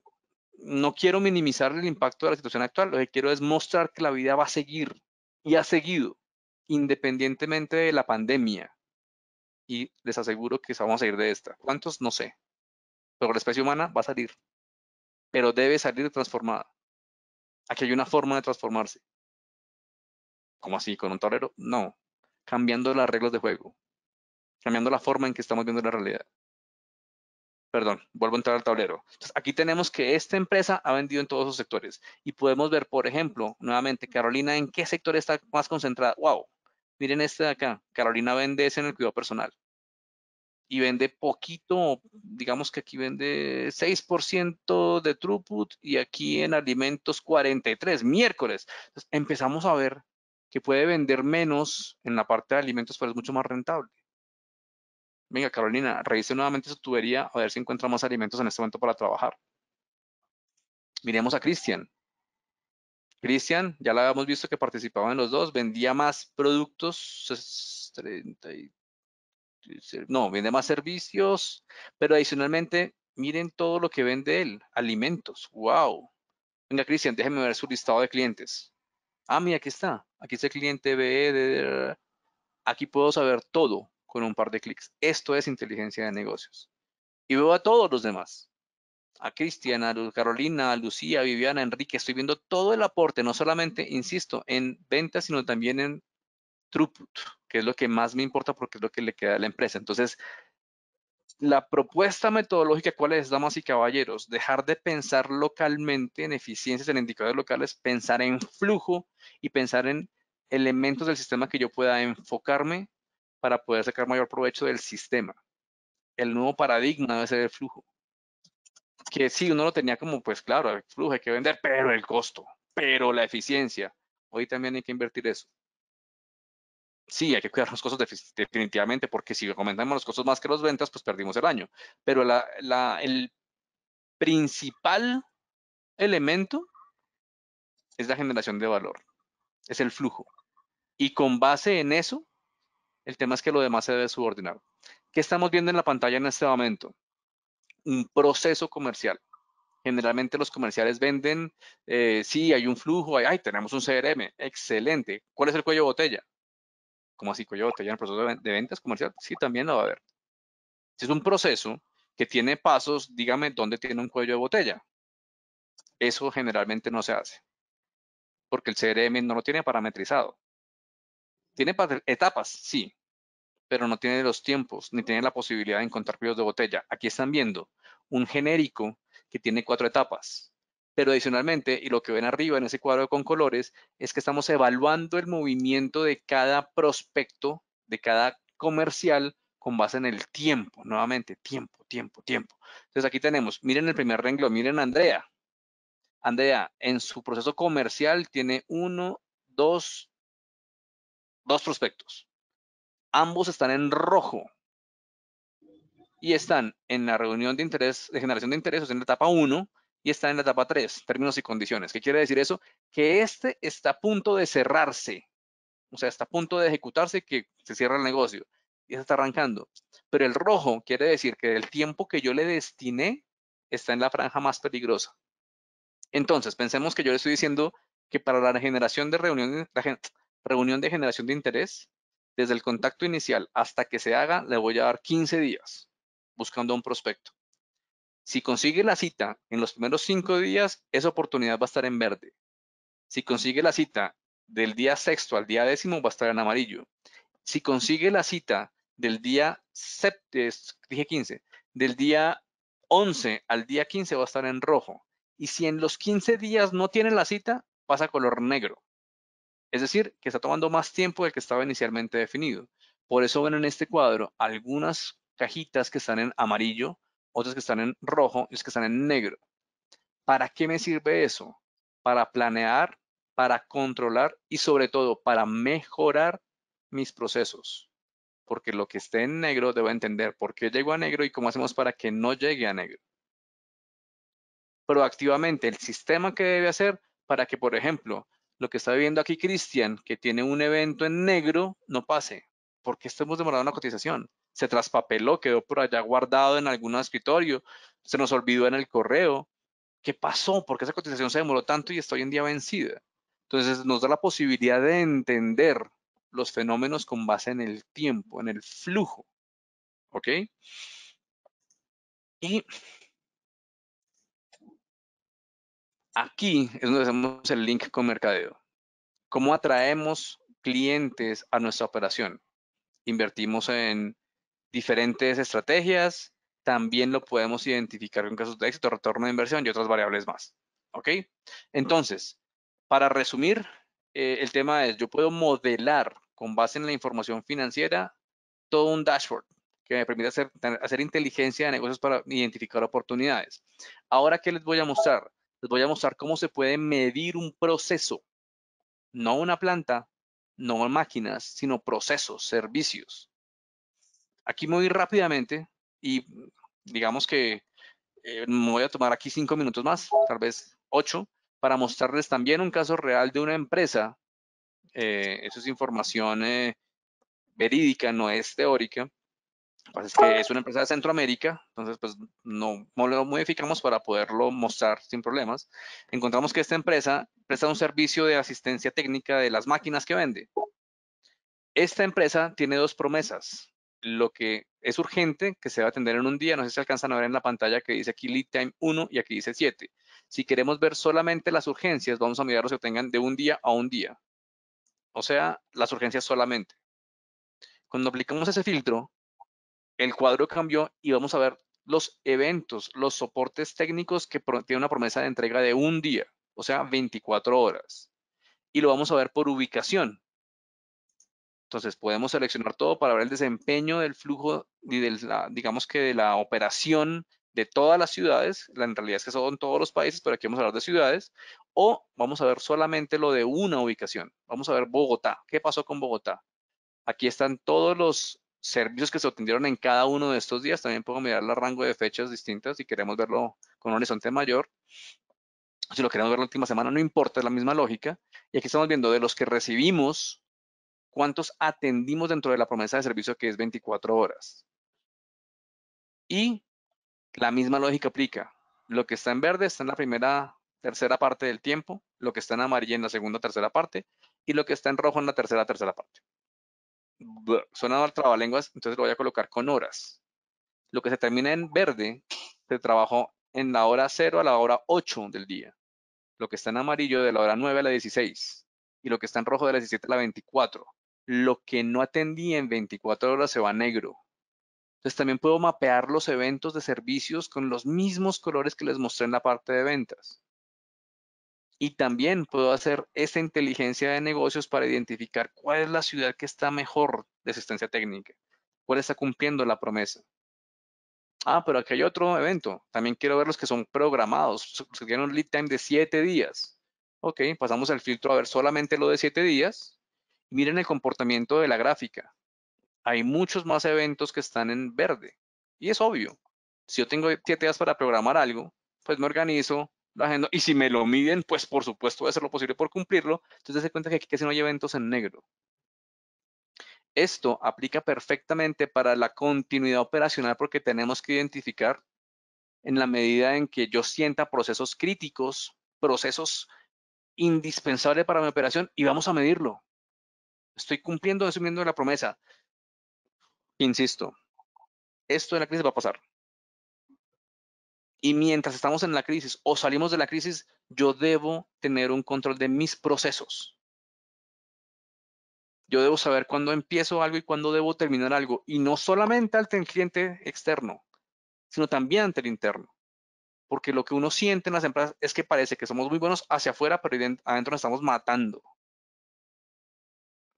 no quiero minimizar el impacto de la situación actual, lo que quiero es mostrar que la vida va a seguir y ha seguido, independientemente de la pandemia. Y les aseguro que vamos a salir de esta. ¿Cuántos? No sé. Pero la especie humana va a salir pero debe salir transformada. Aquí hay una forma de transformarse. ¿Cómo así? ¿Con un tablero? No. Cambiando las reglas de juego. Cambiando la forma en que estamos viendo la realidad. Perdón, vuelvo a entrar al tablero. aquí tenemos que esta empresa ha vendido en todos los sectores. Y podemos ver, por ejemplo, nuevamente, Carolina, ¿en qué sector está más concentrada? ¡Wow! Miren este de acá. Carolina vende ese en el cuidado personal y vende poquito, digamos que aquí vende 6% de throughput y aquí en alimentos 43, miércoles. Entonces empezamos a ver que puede vender menos en la parte de alimentos, pero es mucho más rentable. Venga, Carolina, revise nuevamente su tubería a ver si encuentra más alimentos en este momento para trabajar. Miremos a Cristian. Cristian, ya la habíamos visto que participaba en los dos, vendía más productos, 33 no, vende más servicios, pero adicionalmente, miren todo lo que vende él, alimentos, wow. Venga, Cristian, déjeme ver su listado de clientes. Ah, mira, aquí está, aquí está el cliente B, aquí puedo saber todo con un par de clics. Esto es inteligencia de negocios. Y veo a todos los demás. A Cristian, a Carolina, a Lucía, a Viviana, a Enrique. Estoy viendo todo el aporte, no solamente, insisto, en ventas, sino también en throughput, que es lo que más me importa porque es lo que le queda a la empresa. Entonces, la propuesta metodológica, ¿cuál es, damas y caballeros? Dejar de pensar localmente en eficiencias, en indicadores locales, pensar en flujo y pensar en elementos del sistema que yo pueda enfocarme para poder sacar mayor provecho del sistema. El nuevo paradigma debe ser el flujo. Que sí, uno lo tenía como, pues claro, el flujo hay que vender, pero el costo, pero la eficiencia. Hoy también hay que invertir eso sí, hay que cuidar los costos definitivamente, porque si aumentamos los costos más que las ventas, pues perdimos el año. Pero el principal elemento es la generación de valor, es el flujo. Y con base en eso, el tema es que lo demás se debe subordinar. ¿Qué estamos viendo en la pantalla en este momento? Un proceso comercial. Generalmente los comerciales venden, eh, sí, hay un flujo, hay, tenemos un CRM, excelente. ¿Cuál es el cuello de botella? como así de botella en el proceso de ventas comercial, sí, también lo va a haber. Si es un proceso que tiene pasos, dígame dónde tiene un cuello de botella. Eso generalmente no se hace, porque el CRM no lo tiene parametrizado. Tiene etapas, sí, pero no tiene los tiempos, ni tiene la posibilidad de encontrar cuellos de botella. Aquí están viendo un genérico que tiene cuatro etapas. Pero adicionalmente, y lo que ven arriba en ese cuadro con colores, es que estamos evaluando el movimiento de cada prospecto, de cada comercial, con base en el tiempo, nuevamente, tiempo, tiempo, tiempo. Entonces aquí tenemos, miren el primer renglón, miren Andrea. Andrea, en su proceso comercial tiene uno, dos, dos prospectos. Ambos están en rojo y están en la reunión de interés, de generación de intereses en la etapa 1 está en la etapa 3, términos y condiciones. ¿Qué quiere decir eso? Que este está a punto de cerrarse, o sea, está a punto de ejecutarse que se cierra el negocio y se está arrancando. Pero el rojo quiere decir que el tiempo que yo le destiné está en la franja más peligrosa. Entonces, pensemos que yo le estoy diciendo que para la generación de reunión, la reunión de generación de interés, desde el contacto inicial hasta que se haga, le voy a dar 15 días buscando un prospecto. Si consigue la cita en los primeros cinco días, esa oportunidad va a estar en verde. Si consigue la cita del día sexto al día décimo, va a estar en amarillo. Si consigue la cita del día 7, eh, dije 15, del día 11 al día 15 va a estar en rojo. Y si en los 15 días no tiene la cita, pasa a color negro. Es decir, que está tomando más tiempo del que estaba inicialmente definido. Por eso ven en este cuadro algunas cajitas que están en amarillo, otros que están en rojo y los que están en negro. ¿Para qué me sirve eso? Para planear, para controlar y sobre todo para mejorar mis procesos. Porque lo que esté en negro debo entender por qué llegó a negro y cómo hacemos para que no llegue a negro. Proactivamente, el sistema que debe hacer para que, por ejemplo, lo que está viendo aquí Cristian, que tiene un evento en negro, no pase. porque qué estamos demorando una cotización? se traspapeló, quedó por allá guardado en algún escritorio, se nos olvidó en el correo. ¿Qué pasó? ¿Por qué esa cotización se demoró tanto y estoy hoy en día vencida? Entonces nos da la posibilidad de entender los fenómenos con base en el tiempo, en el flujo. ¿Ok? Y aquí es donde hacemos el link con mercadeo. ¿Cómo atraemos clientes a nuestra operación? Invertimos en diferentes estrategias. También lo podemos identificar con casos de éxito, retorno de inversión y otras variables más. ¿Ok? Entonces, para resumir, eh, el tema es, yo puedo modelar con base en la información financiera todo un dashboard que me permite hacer, hacer inteligencia de negocios para identificar oportunidades. Ahora, ¿qué les voy a mostrar? Les voy a mostrar cómo se puede medir un proceso, no una planta, no máquinas, sino procesos, servicios. Aquí muy rápidamente y digamos que eh, me voy a tomar aquí cinco minutos más, tal vez ocho, para mostrarles también un caso real de una empresa. Eh, eso es información eh, verídica, no es teórica. es que es una empresa de Centroamérica, entonces pues no, no, lo modificamos para poderlo mostrar sin problemas. Encontramos que esta empresa presta un servicio de asistencia técnica de las máquinas que vende. Esta empresa tiene dos promesas lo que es urgente que se va a atender en un día. No sé si alcanzan a ver en la pantalla que dice aquí lead time 1 y aquí dice 7. Si queremos ver solamente las urgencias, vamos a mirar los que tengan de un día a un día. O sea, las urgencias solamente. Cuando aplicamos ese filtro, el cuadro cambió y vamos a ver los eventos, los soportes técnicos que tienen una promesa de entrega de un día, o sea, 24 horas. Y lo vamos a ver por ubicación. Entonces podemos seleccionar todo para ver el desempeño del flujo y de la, digamos que de la operación de todas las ciudades, en realidad es que son todos los países, pero aquí vamos a hablar de ciudades, o vamos a ver solamente lo de una ubicación. Vamos a ver Bogotá. ¿Qué pasó con Bogotá? Aquí están todos los servicios que se obtendieron en cada uno de estos días. También puedo mirar el rango de fechas distintas si queremos verlo con un horizonte mayor. Si lo queremos ver la última semana, no importa, es la misma lógica. Y aquí estamos viendo de los que recibimos cuántos atendimos dentro de la promesa de servicio que es 24 horas. Y la misma lógica aplica. Lo que está en verde está en la primera, tercera parte del tiempo, lo que está en amarillo en la segunda, tercera parte, y lo que está en rojo en la tercera, tercera parte. Suena al trabalenguas, entonces lo voy a colocar con horas. Lo que se termina en verde se trabajó en la hora 0 a la hora 8 del día. Lo que está en amarillo de la hora 9 a la 16. Y lo que está en rojo de la 17 a la 24 lo que no atendí en 24 horas se va negro. Entonces también puedo mapear los eventos de servicios con los mismos colores que les mostré en la parte de ventas. Y también puedo hacer esa inteligencia de negocios para identificar cuál es la ciudad que está mejor de asistencia técnica, cuál está cumpliendo la promesa. Ah, pero aquí hay otro evento. También quiero ver los que son programados, los que tienen un lead time de 7 días. Ok, pasamos el filtro a ver solamente lo de 7 días. Miren el comportamiento de la gráfica. Hay muchos más eventos que están en verde. Y es obvio. Si yo tengo 7 días para programar algo, pues me organizo la agenda. Y si me lo miden, pues por supuesto voy a hacer lo posible por cumplirlo. Entonces se cuenta que aquí casi no hay eventos en negro. Esto aplica perfectamente para la continuidad operacional porque tenemos que identificar en la medida en que yo sienta procesos críticos, procesos indispensables para mi operación y vamos a medirlo estoy cumpliendo, asumiendo la promesa. Insisto, esto de la crisis va a pasar. Y mientras estamos en la crisis o salimos de la crisis, yo debo tener un control de mis procesos. Yo debo saber cuándo empiezo algo y cuándo debo terminar algo. Y no solamente ante el cliente externo, sino también ante el interno. Porque lo que uno siente en las empresas es que parece que somos muy buenos hacia afuera, pero adentro nos estamos matando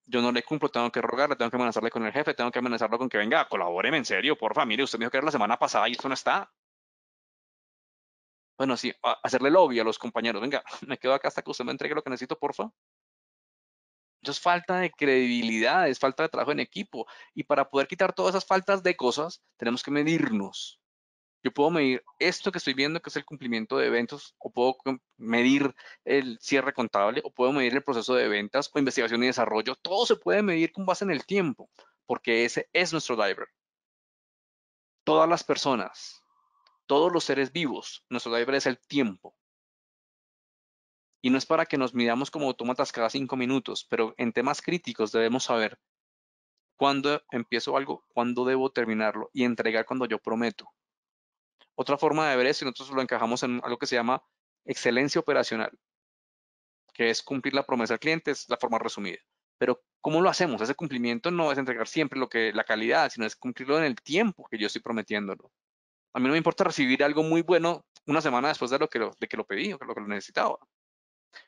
yo no le cumplo, tengo que rogarle, tengo que amenazarle con el jefe, tengo que amenazarlo con que venga, colaboreme, en serio, porfa, mire, usted me dijo que era la semana pasada y esto no está. Bueno, sí, hacerle lobby a los compañeros, venga, me quedo acá hasta que usted me entregue lo que necesito, porfa. Entonces, es falta de credibilidad, es falta de trabajo en equipo. Y para poder quitar todas esas faltas de cosas, tenemos que medirnos. Yo puedo medir esto que estoy viendo, que es el cumplimiento de eventos, o puedo medir el cierre contable, o puedo medir el proceso de ventas, o investigación y desarrollo. Todo se puede medir con base en el tiempo, porque ese es nuestro driver. Todas las personas, todos los seres vivos, nuestro driver es el tiempo. Y no es para que nos midamos como autómatas cada cinco minutos, pero en temas críticos debemos saber cuándo empiezo algo, cuándo debo terminarlo y entregar cuando yo prometo. Otra forma de ver eso, y nosotros lo encajamos en algo que se llama excelencia operacional, que es cumplir la promesa al cliente, es la forma resumida. Pero, ¿cómo lo hacemos? Ese cumplimiento no es entregar siempre lo que, la calidad, sino es cumplirlo en el tiempo que yo estoy prometiéndolo. A mí no me importa recibir algo muy bueno una semana después de lo que lo, de que lo pedí o de lo que lo necesitaba.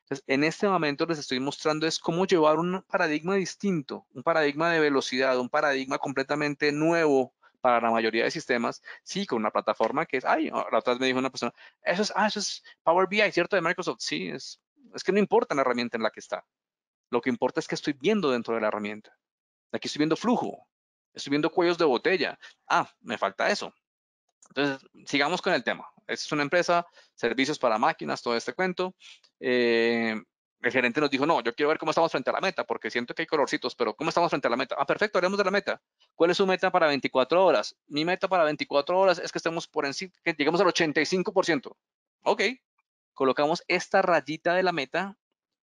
Entonces, en este momento les estoy mostrando es cómo llevar un paradigma distinto, un paradigma de velocidad, un paradigma completamente nuevo para la mayoría de sistemas, sí, con una plataforma que es, ay, oh, la otra vez me dijo una persona, eso es, ah, eso es Power BI, ¿cierto? De Microsoft, sí, es, es que no importa la herramienta en la que está. Lo que importa es que estoy viendo dentro de la herramienta. Aquí estoy viendo flujo, estoy viendo cuellos de botella. Ah, me falta eso. Entonces, sigamos con el tema. Esta es una empresa, servicios para máquinas, todo este cuento. Eh, el gerente nos dijo, no, yo quiero ver cómo estamos frente a la meta, porque siento que hay colorcitos, pero ¿cómo estamos frente a la meta? Ah, perfecto, haremos de la meta. ¿Cuál es su meta para 24 horas? Mi meta para 24 horas es que estemos por encima, que lleguemos al 85%. Ok, colocamos esta rayita de la meta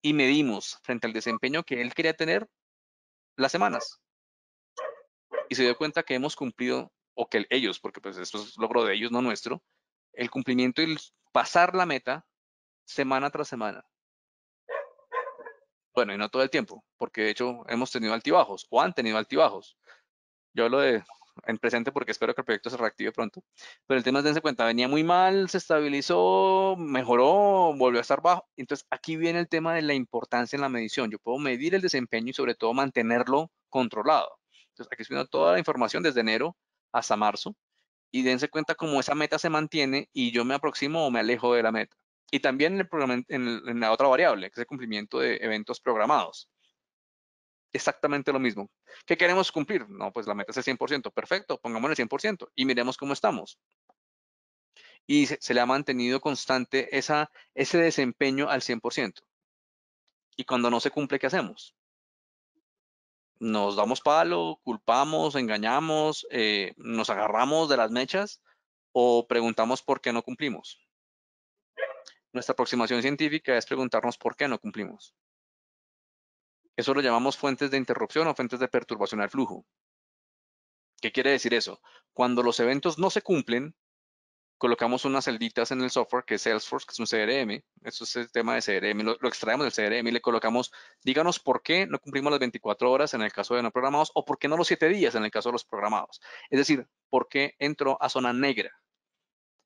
y medimos frente al desempeño que él quería tener las semanas. Y se dio cuenta que hemos cumplido, o que ellos, porque pues esto es logro de ellos, no nuestro, el cumplimiento y el pasar la meta semana tras semana bueno, y no todo el tiempo, porque de hecho hemos tenido altibajos o han tenido altibajos. Yo hablo de en presente porque espero que el proyecto se reactive pronto. Pero el tema es, dense cuenta, venía muy mal, se estabilizó, mejoró, volvió a estar bajo. Entonces, aquí viene el tema de la importancia en la medición. Yo puedo medir el desempeño y sobre todo mantenerlo controlado. Entonces, aquí estoy viendo toda la información desde enero hasta marzo. Y dense cuenta cómo esa meta se mantiene y yo me aproximo o me alejo de la meta y también en, la otra variable, que es el cumplimiento de eventos programados. Exactamente lo mismo. ¿Qué queremos cumplir? No, pues la meta es el 100%. Perfecto, pongámosle el 100% y miremos cómo estamos. Y se, le ha mantenido constante esa, ese desempeño al 100%. Y cuando no se cumple, ¿qué hacemos? Nos damos palo, culpamos, engañamos, eh, nos agarramos de las mechas o preguntamos por qué no cumplimos. Nuestra aproximación científica es preguntarnos por qué no cumplimos. Eso lo llamamos fuentes de interrupción o fuentes de perturbación al flujo. ¿Qué quiere decir eso? Cuando los eventos no se cumplen, colocamos unas celditas en el software que es Salesforce, que es un CRM, eso es el tema de CRM, lo, extraemos del CRM y le colocamos, díganos por qué no cumplimos las 24 horas en el caso de no programados o por qué no los 7 días en el caso de los programados. Es decir, por qué entró a zona negra.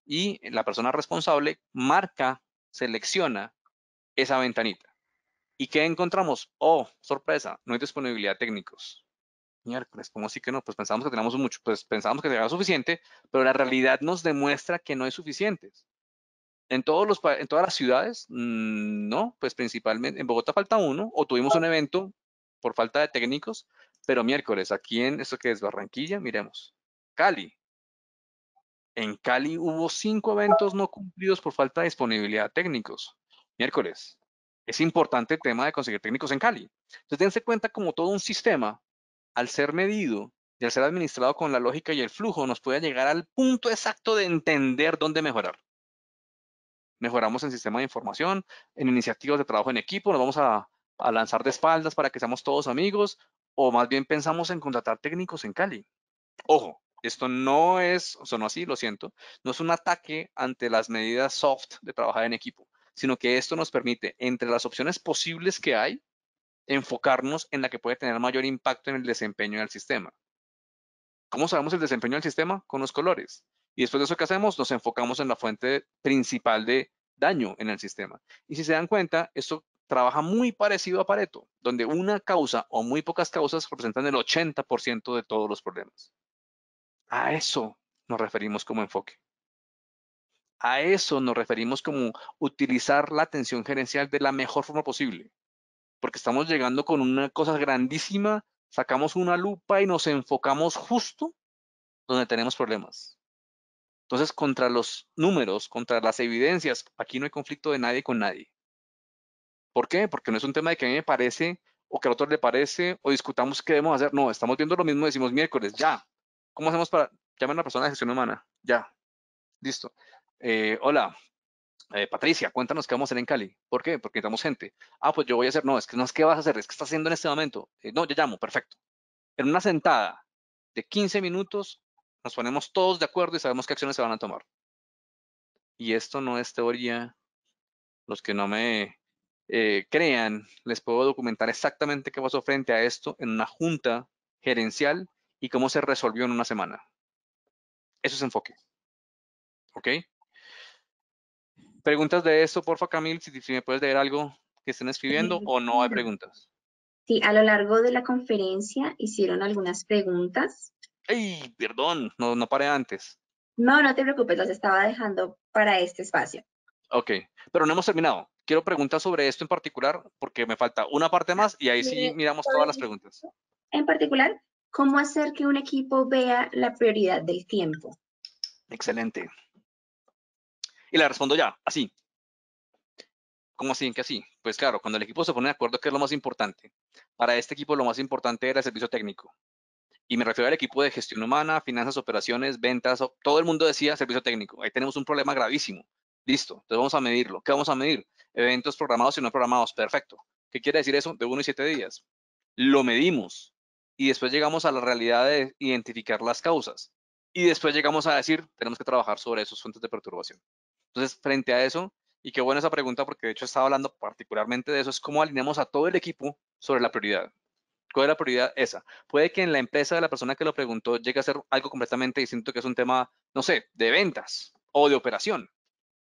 Y la persona responsable marca selecciona esa ventanita. ¿Y qué encontramos? Oh, sorpresa, no hay disponibilidad de técnicos. Miércoles, ¿cómo así que no? Pues pensamos que teníamos mucho, pues pensamos que era suficiente, pero la realidad nos demuestra que no hay suficientes. En, todos los, en todas las ciudades, mm, no, pues principalmente en Bogotá falta uno, o tuvimos un evento por falta de técnicos, pero miércoles, aquí en, ¿esto que es? Barranquilla, miremos. Cali, en Cali hubo cinco eventos no cumplidos por falta de disponibilidad técnicos. Miércoles. Es importante el tema de conseguir técnicos en Cali. Entonces, dense cuenta como todo un sistema, al ser medido y al ser administrado con la lógica y el flujo, nos puede llegar al punto exacto de entender dónde mejorar. Mejoramos en sistema de información, en iniciativas de trabajo en equipo, nos vamos a, a lanzar de espaldas para que seamos todos amigos, o más bien pensamos en contratar técnicos en Cali. Ojo, esto no es, o sea, no así, lo siento, no es un ataque ante las medidas soft de trabajar en equipo, sino que esto nos permite, entre las opciones posibles que hay, enfocarnos en la que puede tener mayor impacto en el desempeño del sistema. ¿Cómo sabemos el desempeño del sistema? Con los colores. Y después de eso, ¿qué hacemos? Nos enfocamos en la fuente principal de daño en el sistema. Y si se dan cuenta, esto trabaja muy parecido a Pareto, donde una causa o muy pocas causas representan el 80% de todos los problemas. A eso nos referimos como enfoque. A eso nos referimos como utilizar la atención gerencial de la mejor forma posible, porque estamos llegando con una cosa grandísima, sacamos una lupa y nos enfocamos justo donde tenemos problemas. Entonces, contra los números, contra las evidencias, aquí no hay conflicto de nadie con nadie. ¿Por qué? Porque no es un tema de que a mí me parece o que al otro le parece o discutamos qué debemos hacer. No, estamos viendo lo mismo, decimos miércoles, ya, ¿Cómo hacemos para llamar a una persona de gestión humana? Ya, listo. Eh, hola, eh, Patricia, cuéntanos qué vamos a hacer en Cali. ¿Por qué? Porque necesitamos gente. Ah, pues yo voy a hacer, no, es que no es que vas a hacer, es que estás haciendo en este momento. Eh, no, yo llamo, perfecto. En una sentada de 15 minutos nos ponemos todos de acuerdo y sabemos qué acciones se van a tomar. Y esto no es teoría. Los que no me crean, les puedo documentar exactamente qué pasó frente a esto en una junta gerencial y cómo se resolvió en una semana. Eso es enfoque. ¿Ok? Preguntas de esto, porfa, Camil, si, si me puedes leer algo que estén escribiendo o no hay preguntas. Sí, a lo largo de la conferencia hicieron algunas preguntas. Ay, Perdón, no, no paré antes. No, no te preocupes, las estaba dejando para este espacio. Ok, pero no hemos terminado. Quiero preguntas sobre esto en particular porque me falta una parte más y ahí sí miramos todas las preguntas. En particular, ¿Cómo hacer que un equipo vea la prioridad del tiempo? Excelente. Y le respondo ya, así. ¿Cómo así? ¿Qué así? Pues claro, cuando el equipo se pone de acuerdo, ¿qué es lo más importante? Para este equipo lo más importante era el servicio técnico. Y me refiero al equipo de gestión humana, finanzas, operaciones, ventas, todo el mundo decía servicio técnico. Ahí tenemos un problema gravísimo. Listo, entonces vamos a medirlo. ¿Qué vamos a medir? Eventos programados y no programados. Perfecto. ¿Qué quiere decir eso? De uno y siete días. Lo medimos y después llegamos a la realidad de identificar las causas y después llegamos a decir, tenemos que trabajar sobre esas fuentes de perturbación. Entonces, frente a eso, y qué buena esa pregunta porque de hecho estaba hablando particularmente de eso, es cómo alineamos a todo el equipo sobre la prioridad. ¿Cuál es la prioridad esa? Puede que en la empresa de la persona que lo preguntó llegue a ser algo completamente distinto que es un tema, no sé, de ventas o de operación.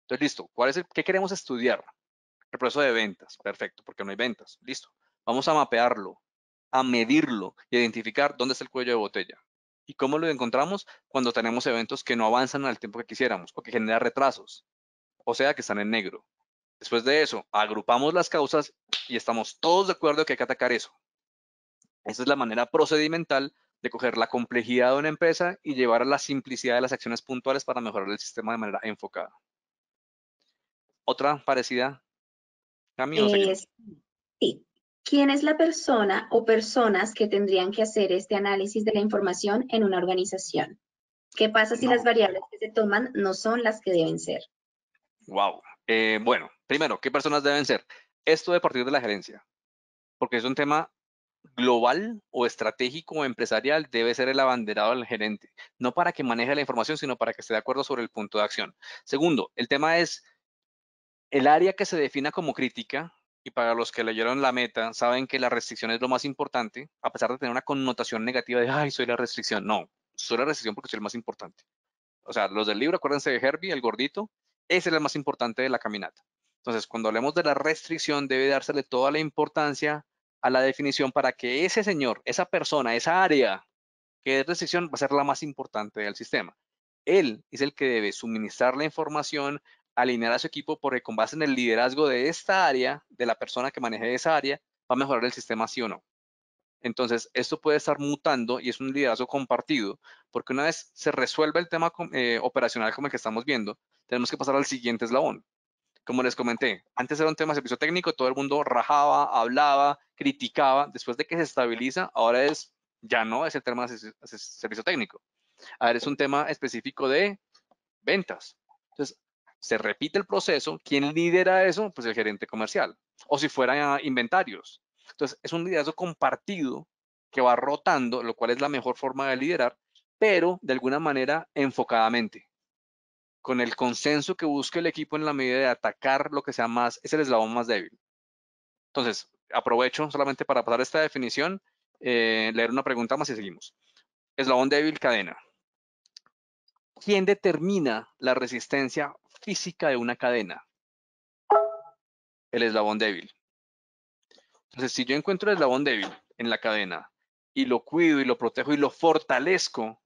Entonces, listo, ¿cuál es el, ¿qué queremos estudiar? El proceso de ventas, perfecto, porque no hay ventas, listo. Vamos a mapearlo, a medirlo y identificar dónde está el cuello de botella. ¿Y cómo lo encontramos? Cuando tenemos eventos que no avanzan al tiempo que quisiéramos o que generan retrasos, o sea, que están en negro. Después de eso, agrupamos las causas y estamos todos de acuerdo que hay que atacar eso. Esa es la manera procedimental de coger la complejidad de una empresa y llevar a la simplicidad de las acciones puntuales para mejorar el sistema de manera enfocada. ¿Otra parecida? Camino. sí, ¿Quién es la persona o personas que tendrían que hacer este análisis de la información en una organización? ¿Qué pasa si las variables que se toman no son las que deben ser? Wow. Eh, bueno, primero, ¿qué personas deben ser? Esto de partir de la gerencia, porque es un tema global o estratégico o empresarial debe ser el abanderado del gerente, no para que maneje la información, sino para que esté de acuerdo sobre el punto de acción. Segundo, el tema es el área que se defina como crítica, y para los que leyeron la meta, saben que la restricción es lo más importante, a pesar de tener una connotación negativa de, ay, soy la restricción. No, soy la restricción porque soy el más importante. O sea, los del libro, acuérdense de Herbie, el gordito, ese es el más importante de la caminata. Entonces, cuando hablemos de la restricción, debe dársele toda la importancia a la definición para que ese señor, esa persona, esa área que es restricción va a ser la más importante del sistema. Él es el que debe suministrar la información, alinear a su equipo porque con base en el liderazgo de esta área, de la persona que maneje esa área, va a mejorar el sistema sí o no. Entonces, esto puede estar mutando y es un liderazgo compartido, porque una vez se resuelve el tema eh, operacional como el que estamos viendo, tenemos que pasar al siguiente eslabón. Como les comenté, antes era un tema de servicio técnico, todo el mundo rajaba, hablaba, criticaba. Después de que se estabiliza, ahora es, ya no es el tema de servicio técnico. Ahora es un tema específico de ventas. Entonces, se repite el proceso, ¿quién lidera eso? Pues el gerente comercial. O si fuera inventarios. Entonces, es un liderazgo compartido que va rotando, lo cual es la mejor forma de liderar, pero de alguna manera enfocadamente, con el consenso que busca el equipo en la medida de atacar lo que sea más, es el eslabón más débil. Entonces, aprovecho solamente para pasar esta definición, eh, leer una pregunta más y seguimos. Eslabón débil, cadena. ¿Quién determina la resistencia física de una cadena? El eslabón débil. Entonces, si yo encuentro el eslabón débil en la cadena y lo cuido y lo protejo y lo fortalezco,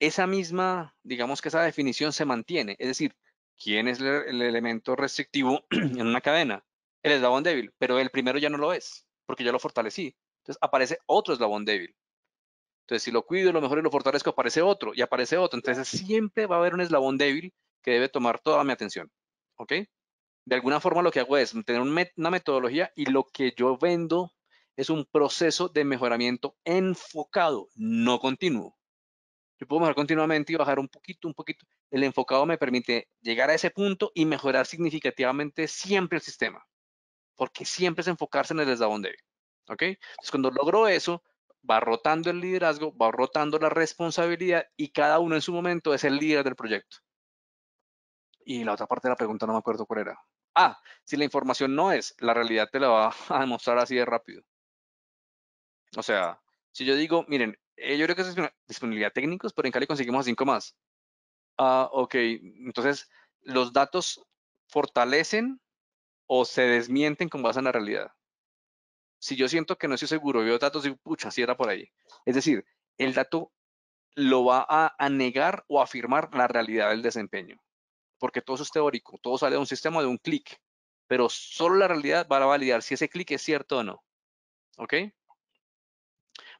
esa misma, digamos que esa definición se mantiene. Es decir, ¿quién es el elemento restrictivo en una cadena? El eslabón débil, pero el primero ya no lo es, porque ya lo fortalecí. Entonces aparece otro eslabón débil. Entonces, si lo cuido, lo mejor y lo fortalezco, aparece otro y aparece otro. Entonces, siempre va a haber un eslabón débil que debe tomar toda mi atención. ¿Ok? De alguna forma, lo que hago es tener una metodología y lo que yo vendo es un proceso de mejoramiento enfocado, no continuo. Yo puedo mejorar continuamente y bajar un poquito, un poquito. El enfocado me permite llegar a ese punto y mejorar significativamente siempre el sistema, porque siempre es enfocarse en el eslabón débil. ¿Ok? Entonces, cuando logro eso, va rotando el liderazgo, va rotando la responsabilidad y cada uno en su momento es el líder del proyecto. Y la otra parte de la pregunta no me acuerdo cuál era. Ah, si la información no es, la realidad te la va a demostrar así de rápido. O sea, si yo digo, miren, eh, yo creo que es disponibilidad técnicos, pero en Cali conseguimos cinco más. Ah, ok, entonces los datos fortalecen o se desmienten con base en la realidad si yo siento que no estoy seguro, veo datos y pucha, si era por ahí. Es decir, el dato lo va a, negar o afirmar la realidad del desempeño, porque todo eso es teórico, todo sale de un sistema de un clic, pero solo la realidad va a validar si ese clic es cierto o no. ¿Ok?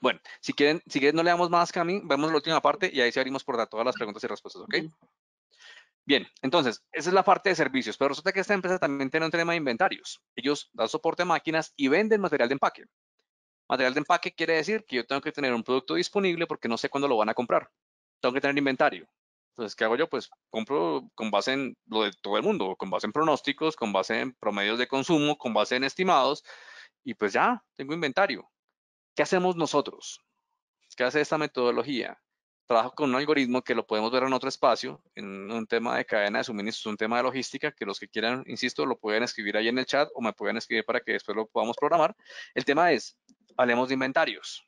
Bueno, si quieren, si quieren no le damos más, mí. vemos la última parte y ahí se abrimos por todas las preguntas y respuestas, ¿ok? Bien, entonces, esa es la parte de servicios, pero resulta que esta empresa también tiene un tema de inventarios. Ellos dan soporte a máquinas y venden material de empaque. Material de empaque quiere decir que yo tengo que tener un producto disponible porque no sé cuándo lo van a comprar. Tengo que tener inventario. Entonces, ¿qué hago yo? Pues compro con base en lo de todo el mundo, con base en pronósticos, con base en promedios de consumo, con base en estimados, y pues ya, tengo inventario. ¿Qué hacemos nosotros? ¿Qué hace esta metodología? trabajo con un algoritmo que lo podemos ver en otro espacio, en un tema de cadena de suministros, un tema de logística, que los que quieran, insisto, lo pueden escribir ahí en el chat o me pueden escribir para que después lo podamos programar. El tema es, hablemos de inventarios.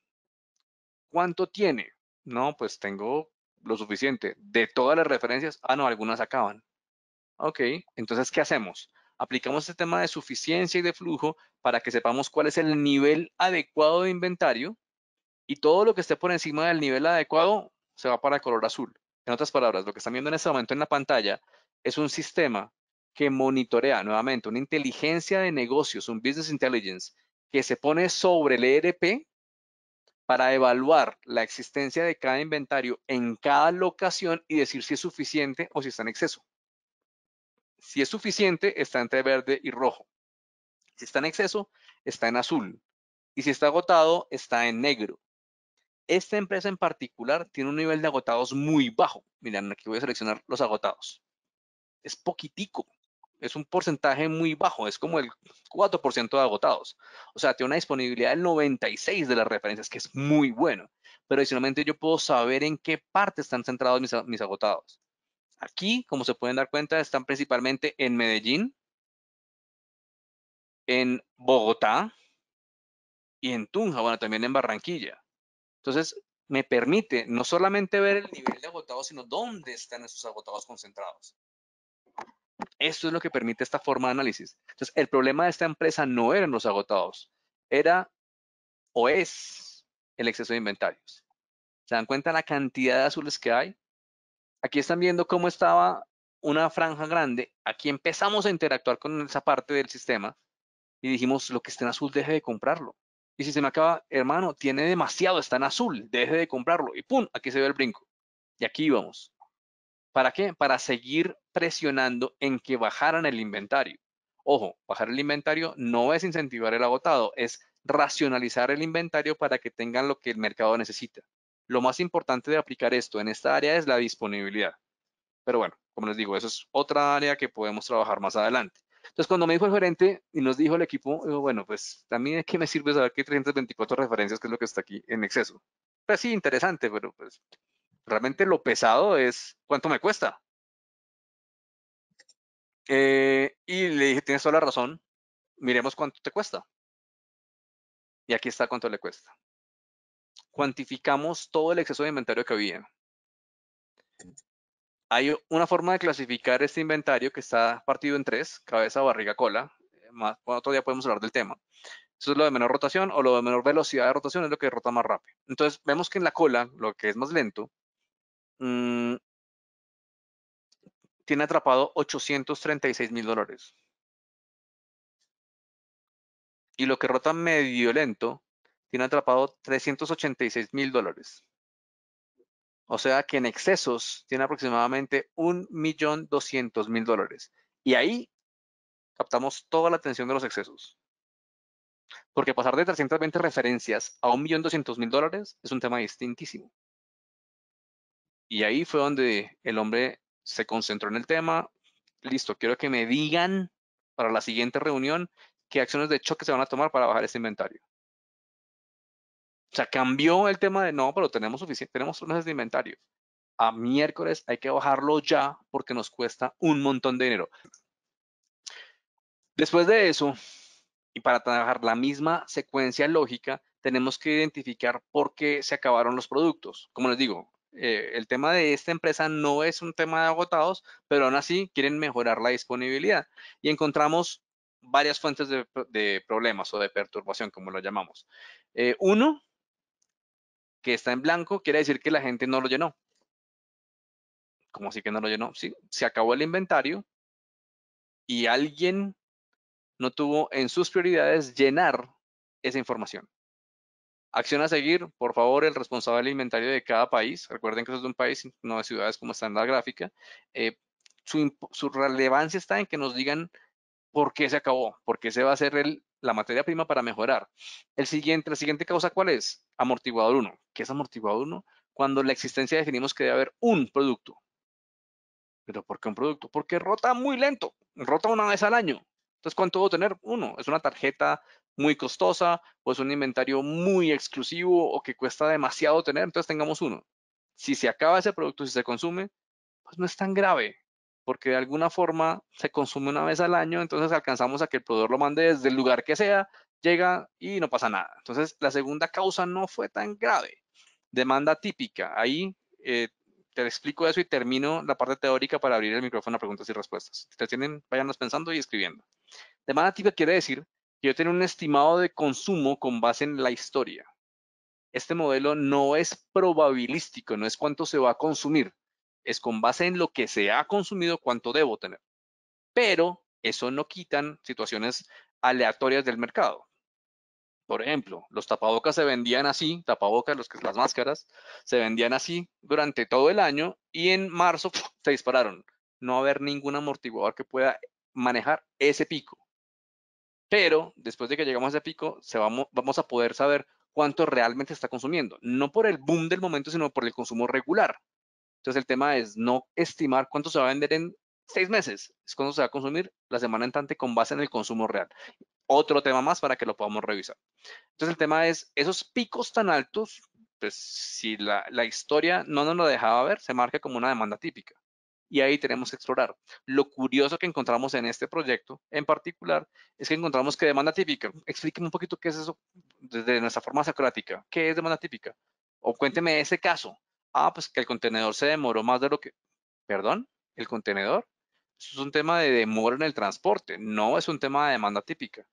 ¿Cuánto tiene? No, pues tengo lo suficiente. De todas las referencias, ah, no, algunas acaban. Ok, entonces, ¿qué hacemos? Aplicamos este tema de suficiencia y de flujo para que sepamos cuál es el nivel adecuado de inventario y todo lo que esté por encima del nivel adecuado se va para color azul. En otras palabras, lo que están viendo en este momento en la pantalla es un sistema que monitorea nuevamente una inteligencia de negocios, un business intelligence, que se pone sobre el ERP para evaluar la existencia de cada inventario en cada locación y decir si es suficiente o si está en exceso. Si es suficiente, está entre verde y rojo. Si está en exceso, está en azul. Y si está agotado, está en negro esta empresa en particular tiene un nivel de agotados muy bajo. Miren, aquí voy a seleccionar los agotados. Es poquitico, es un porcentaje muy bajo, es como el 4% de agotados. O sea, tiene una disponibilidad del 96 de las referencias, que es muy bueno. Pero adicionalmente yo puedo saber en qué parte están centrados mis, agotados. Aquí, como se pueden dar cuenta, están principalmente en Medellín, en Bogotá y en Tunja, bueno, también en Barranquilla. Entonces, me permite no solamente ver el nivel de agotados, sino dónde están esos agotados concentrados. Esto es lo que permite esta forma de análisis. Entonces, el problema de esta empresa no eran los agotados, era o es el exceso de inventarios. ¿Se dan cuenta la cantidad de azules que hay? Aquí están viendo cómo estaba una franja grande. Aquí empezamos a interactuar con esa parte del sistema y dijimos, lo que esté en azul, deje de comprarlo. Y si se me acaba, hermano, tiene demasiado, está en azul, deje de comprarlo. Y pum, aquí se ve el brinco. Y aquí vamos. ¿Para qué? Para seguir presionando en que bajaran el inventario. Ojo, bajar el inventario no es incentivar el agotado, es racionalizar el inventario para que tengan lo que el mercado necesita. Lo más importante de aplicar esto en esta área es la disponibilidad. Pero bueno, como les digo, eso es otra área que podemos trabajar más adelante. Entonces, cuando me dijo el gerente y nos dijo el equipo, bueno, pues también es que me sirve saber que hay 324 referencias, que es lo que está aquí en exceso. Pues sí, interesante, pero pues realmente lo pesado es cuánto me cuesta. Eh, y le dije, tienes toda la razón, miremos cuánto te cuesta. Y aquí está cuánto le cuesta. Cuantificamos todo el exceso de inventario que había. Hay una forma de clasificar este inventario que está partido en tres, cabeza, barriga, cola. Eh, más, otro día podemos hablar del tema. Eso es lo de menor rotación o lo de menor velocidad de rotación es lo que rota más rápido. Entonces vemos que en la cola, lo que es más lento, mm, tiene atrapado 836 mil dólares. Y lo que rota medio lento tiene atrapado 386 mil dólares. O sea que en excesos tiene aproximadamente 1.200.000 dólares. Y ahí captamos toda la atención de los excesos. Porque pasar de 320 referencias a 1.200.000 dólares es un tema distintísimo. Y ahí fue donde el hombre se concentró en el tema. Listo, quiero que me digan para la siguiente reunión qué acciones de choque se van a tomar para bajar ese inventario. O sea, cambió el tema de no, pero tenemos suficiente, tenemos unos de inventario. A miércoles hay que bajarlo ya porque nos cuesta un montón de dinero. Después de eso, y para trabajar la misma secuencia lógica, tenemos que identificar por qué se acabaron los productos. Como les digo, eh, el tema de esta empresa no es un tema de agotados, pero aún así quieren mejorar la disponibilidad. Y encontramos varias fuentes de, problemas o de perturbación, como lo llamamos. Eh, uno, que está en blanco, quiere decir que la gente no lo llenó. como así que no lo llenó? Sí, se acabó el inventario y alguien no tuvo en sus prioridades llenar esa información. Acción a seguir, por favor, el responsable del inventario de cada país, recuerden que eso es de un país, no de ciudades como está en la gráfica, eh, su, su, relevancia está en que nos digan por qué se acabó, por qué se va a hacer el la materia prima para mejorar. El siguiente, la siguiente causa, ¿cuál es? Amortiguador 1. ¿Qué es amortiguador 1? Cuando la existencia definimos que debe haber un producto. ¿Pero por qué un producto? Porque rota muy lento, rota una vez al año. Entonces, ¿cuánto debo tener? Uno, es una tarjeta muy costosa o es un inventario muy exclusivo o que cuesta demasiado tener, entonces tengamos uno. Si se acaba ese producto, si se consume, pues no es tan grave, porque de alguna forma se consume una vez al año, entonces alcanzamos a que el proveedor lo mande desde el lugar que sea, llega y no pasa nada. Entonces, la segunda causa no fue tan grave. Demanda típica. Ahí eh, te explico eso y termino la parte teórica para abrir el micrófono a preguntas y respuestas. Si te tienen, váyanos pensando y escribiendo. Demanda típica quiere decir que yo tengo un estimado de consumo con base en la historia. Este modelo no es probabilístico, no es cuánto se va a consumir, es con base en lo que se ha consumido cuánto debo tener. Pero eso no quitan situaciones aleatorias del mercado. Por ejemplo, los tapabocas se vendían así, tapabocas, los que las máscaras, se vendían así durante todo el año y en marzo se dispararon. No va a haber ningún amortiguador que pueda manejar ese pico. Pero después de que llegamos a ese pico, se vamos a poder saber cuánto realmente está consumiendo. No por el boom del momento, sino por el consumo regular. Entonces el tema es no estimar cuánto se va a vender en seis meses, es cuánto se va a consumir la semana entrante con base en el consumo real. Otro tema más para que lo podamos revisar. Entonces el tema es esos picos tan altos, pues si la, historia no nos lo dejaba ver, se marca como una demanda típica y ahí tenemos que explorar. Lo curioso que encontramos en este proyecto en particular es que encontramos que demanda típica, explíqueme un poquito qué es eso desde nuestra forma socrática, qué es demanda típica, o cuénteme ese caso, ah, pues que el contenedor se demoró más de lo que, perdón, el contenedor. Eso es un tema de demora en el transporte, no es un tema de demanda típica.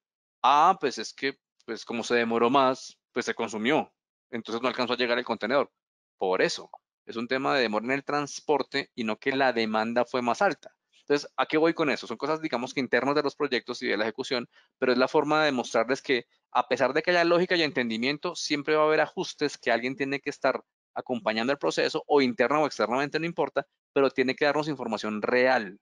Ah, pues es que, pues como se demoró más, pues se consumió, entonces no alcanzó a llegar el contenedor. Por eso, es un tema de demora en el transporte y no que la demanda fue más alta. Entonces, ¿a qué voy con eso? Son cosas, digamos, que internas de los proyectos y de la ejecución, pero es la forma de demostrarles que a pesar de que haya lógica y entendimiento, siempre va a haber ajustes que alguien tiene que estar acompañando el proceso o interna o externamente, no importa, pero tiene que darnos información real.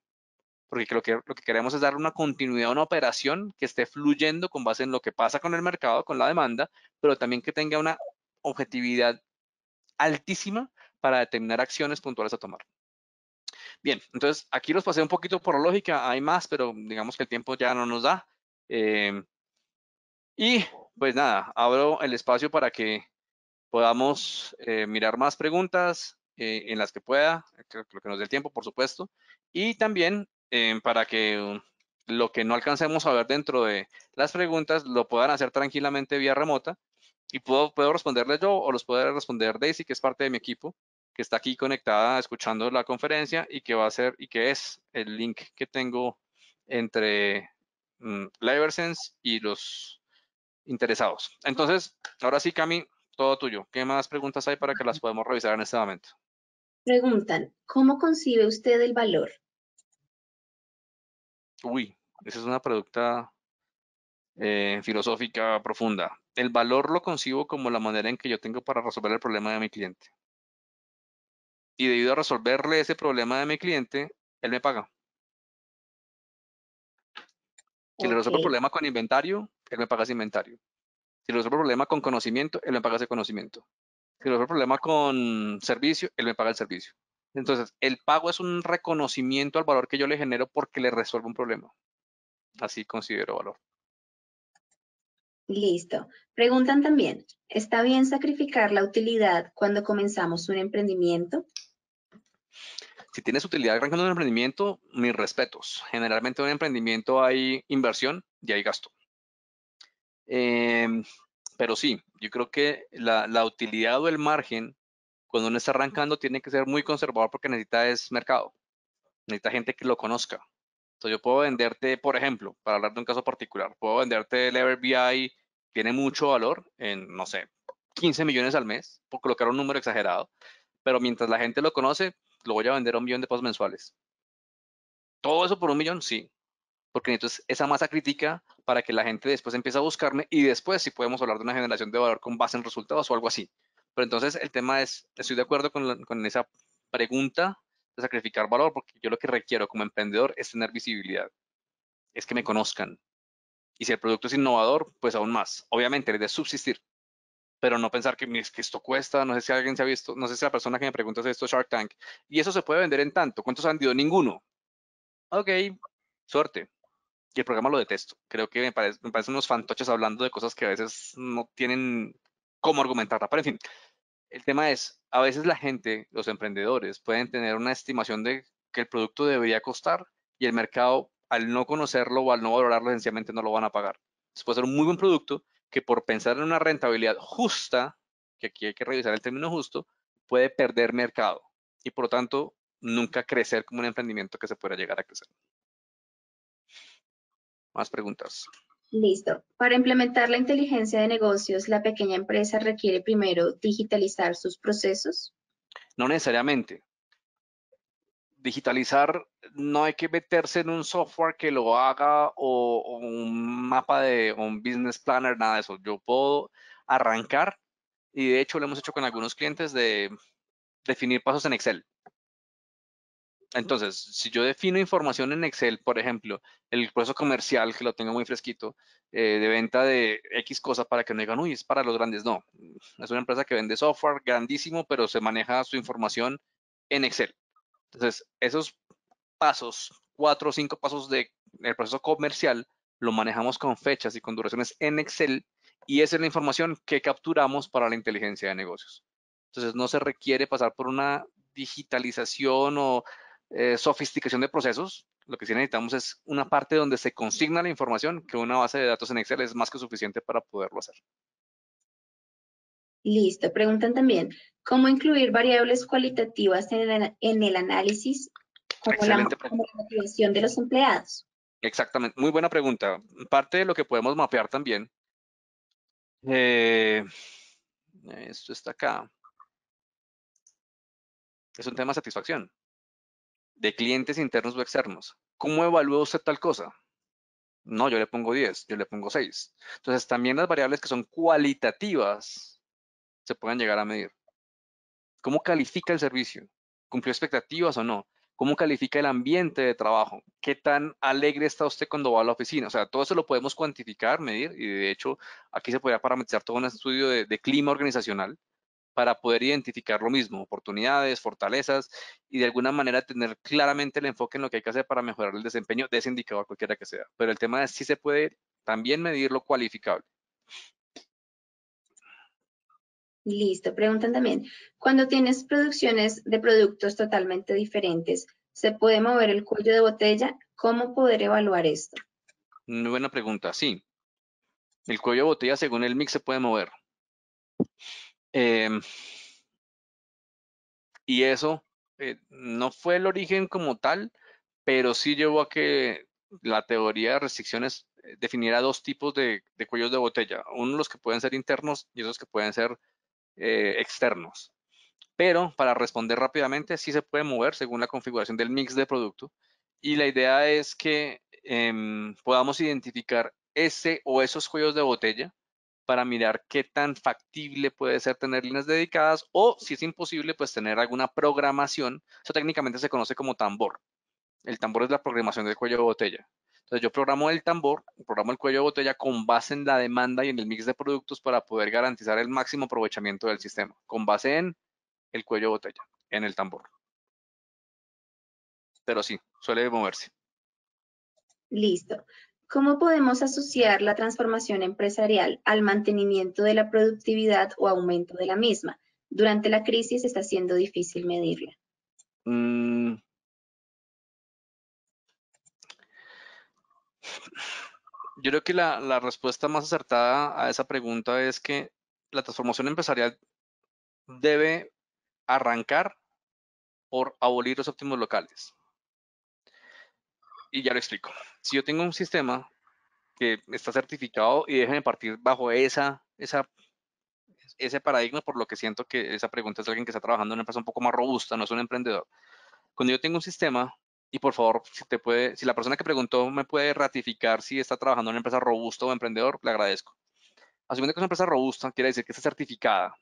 Porque lo que, lo que queremos es dar una continuidad a una operación que esté fluyendo con base en lo que pasa con el mercado, con la demanda, pero también que tenga una objetividad altísima para determinar acciones puntuales a tomar. Bien, entonces aquí los pasé un poquito por lógica, hay más, pero digamos que el tiempo ya no nos da. Eh, y pues nada, abro el espacio para que podamos eh, mirar más preguntas eh, en las que pueda, lo que nos dé el tiempo, por supuesto, y también eh, para que lo que no alcancemos a ver dentro de las preguntas lo puedan hacer tranquilamente vía remota y puedo, puedo responderle yo o los puede responder Daisy, que es parte de mi equipo, que está aquí conectada escuchando la conferencia y que va a ser y que es el link que tengo entre mm, LiveSense y los interesados. Entonces, ahora sí, Cami, todo tuyo. ¿Qué más preguntas hay para que las podamos revisar en este momento? Preguntan, ¿cómo concibe usted el valor? Uy, esa es una pregunta eh, filosófica profunda. El valor lo concibo como la manera en que yo tengo para resolver el problema de mi cliente. Y debido a resolverle ese problema de mi cliente, él me paga. Si le resuelve el problema con inventario, él me paga ese inventario. Si resuelvo el problema con conocimiento, él me paga ese conocimiento. Si resuelvo el problema con servicio, él me paga el servicio. Entonces, el pago es un reconocimiento al valor que yo le genero porque le resuelvo un problema. Así considero valor. Listo. Preguntan también, ¿está bien sacrificar la utilidad cuando comenzamos un emprendimiento? Si tienes utilidad arrancando un emprendimiento, mis respetos. Generalmente en un emprendimiento hay inversión y hay gasto. Em, pero sí, yo creo que la, utilidad o el margen, cuando uno está arrancando, tiene que ser muy conservador porque necesita es mercado. Necesita gente que lo conozca. Entonces yo puedo venderte, por ejemplo, para hablar de un caso particular, puedo venderte el Everbi, tiene mucho valor en, no sé, 15 millones al mes, por colocar un número exagerado, pero mientras la gente lo conoce, lo voy a vender a un millón de pesos mensuales. Todo eso por un millón, sí, porque entonces esa masa crítica para que la gente después empiece a buscarme y después si podemos hablar de una generación de valor con base en resultados o algo así. Pero entonces el tema es, estoy de acuerdo con, con esa pregunta de sacrificar valor, porque yo lo que requiero como emprendedor es tener visibilidad, es que me conozcan. Y si el producto es innovador, pues aún más. Obviamente, es de subsistir, pero no pensar que, que esto cuesta, no sé si alguien se ha visto, no sé si la persona que me pregunta es esto Shark Tank, y eso se puede vender en tanto, ¿cuántos han vendido? Ninguno. Ok, suerte. Y el programa lo detesto. Creo que me, parecen unos fantoches hablando de cosas que a veces no tienen cómo argumentarla. Pero en fin, el tema es, a veces la gente, los emprendedores, pueden tener una estimación de que el producto debería costar y el mercado, al no conocerlo o al no valorarlo, sencillamente no lo van a pagar. se puede ser un muy buen producto que por pensar en una rentabilidad justa, que aquí hay que revisar el término justo, puede perder mercado y por lo tanto nunca crecer como un emprendimiento que se pueda llegar a crecer. Más preguntas. Listo. Para implementar la inteligencia de negocios, ¿la pequeña empresa requiere primero digitalizar sus procesos? No necesariamente. Digitalizar, no hay que meterse en un software que lo haga o, un mapa de un business planner, nada de eso. Yo puedo arrancar y de hecho lo hemos hecho con algunos clientes de definir pasos en Excel. Entonces, si yo defino información en Excel, por ejemplo, el proceso comercial, que lo tengo muy fresquito, eh, de venta de X cosa para que no digan, uy, es para los grandes. No, es una empresa que vende software grandísimo, pero se maneja su información en Excel. Entonces, esos pasos, cuatro o cinco pasos del proceso comercial, lo manejamos con fechas y con duraciones en Excel y esa es la información que capturamos para la inteligencia de negocios. Entonces, no se requiere pasar por una digitalización o eh, sofisticación de procesos. Lo que sí necesitamos es una parte donde se consigna la información, que una base de datos en Excel es más que suficiente para poderlo hacer. Listo. Preguntan también, ¿cómo incluir variables cualitativas en el, análisis como la, motivación de los empleados? Exactamente. Muy buena pregunta. Parte de lo que podemos mapear también eh, esto está acá. Es un tema de satisfacción de clientes internos o externos. ¿Cómo evalúa usted tal cosa? No, yo le pongo 10, yo le pongo 6. Entonces, también las variables que son cualitativas se pueden llegar a medir. ¿Cómo califica el servicio? ¿Cumplió expectativas o no? ¿Cómo califica el ambiente de trabajo? ¿Qué tan alegre está usted cuando va a la oficina? O sea, todo eso lo podemos cuantificar, medir, y de hecho aquí se podría parametrizar todo un estudio de, de clima organizacional para poder identificar lo mismo, oportunidades, fortalezas y de alguna manera tener claramente el enfoque en lo que hay que hacer para mejorar el desempeño de ese indicador, cualquiera que sea. Pero el tema es si se puede también medir lo cualificable. Listo, preguntan también, cuando tienes producciones de productos totalmente diferentes, ¿se puede mover el cuello de botella? ¿Cómo poder evaluar esto? Muy buena pregunta, sí. El cuello de botella según el mix se puede mover. Em, y eso eh, no fue el origen como tal, pero sí llevó a que la teoría de restricciones eh, definiera dos tipos de, cuellos de botella. Uno los que pueden ser internos y otros que pueden ser eh, externos. Pero para responder rápidamente, sí se puede mover según la configuración del mix de producto. Y la idea es que em, podamos identificar ese o esos cuellos de botella para mirar qué tan factible puede ser tener líneas dedicadas o si es imposible, pues tener alguna programación. Eso técnicamente se conoce como tambor. El tambor es la programación del cuello de botella. Entonces yo programo el tambor, programo el cuello de botella con base en la demanda y en el mix de productos para poder garantizar el máximo aprovechamiento del sistema, con base en el cuello de botella, en el tambor. Pero sí, suele moverse. Listo. ¿Cómo podemos asociar la transformación empresarial al mantenimiento de la productividad o aumento de la misma? Durante la crisis está siendo difícil medirla. Mm. Yo creo que la respuesta más acertada a esa pregunta es que la transformación empresarial debe arrancar por abolir los óptimos locales y ya lo explico. Si yo tengo un sistema que está certificado y déjenme partir bajo esa, esa, ese paradigma, por lo que siento que esa pregunta es alguien que está trabajando en una empresa un poco más robusta, no es un emprendedor. Cuando yo tengo un sistema, y por favor, si, te puede, si la persona que preguntó me puede ratificar si está trabajando en una empresa robusta o emprendedor, le agradezco. Asumiendo que es una empresa robusta, quiere decir que está certificada,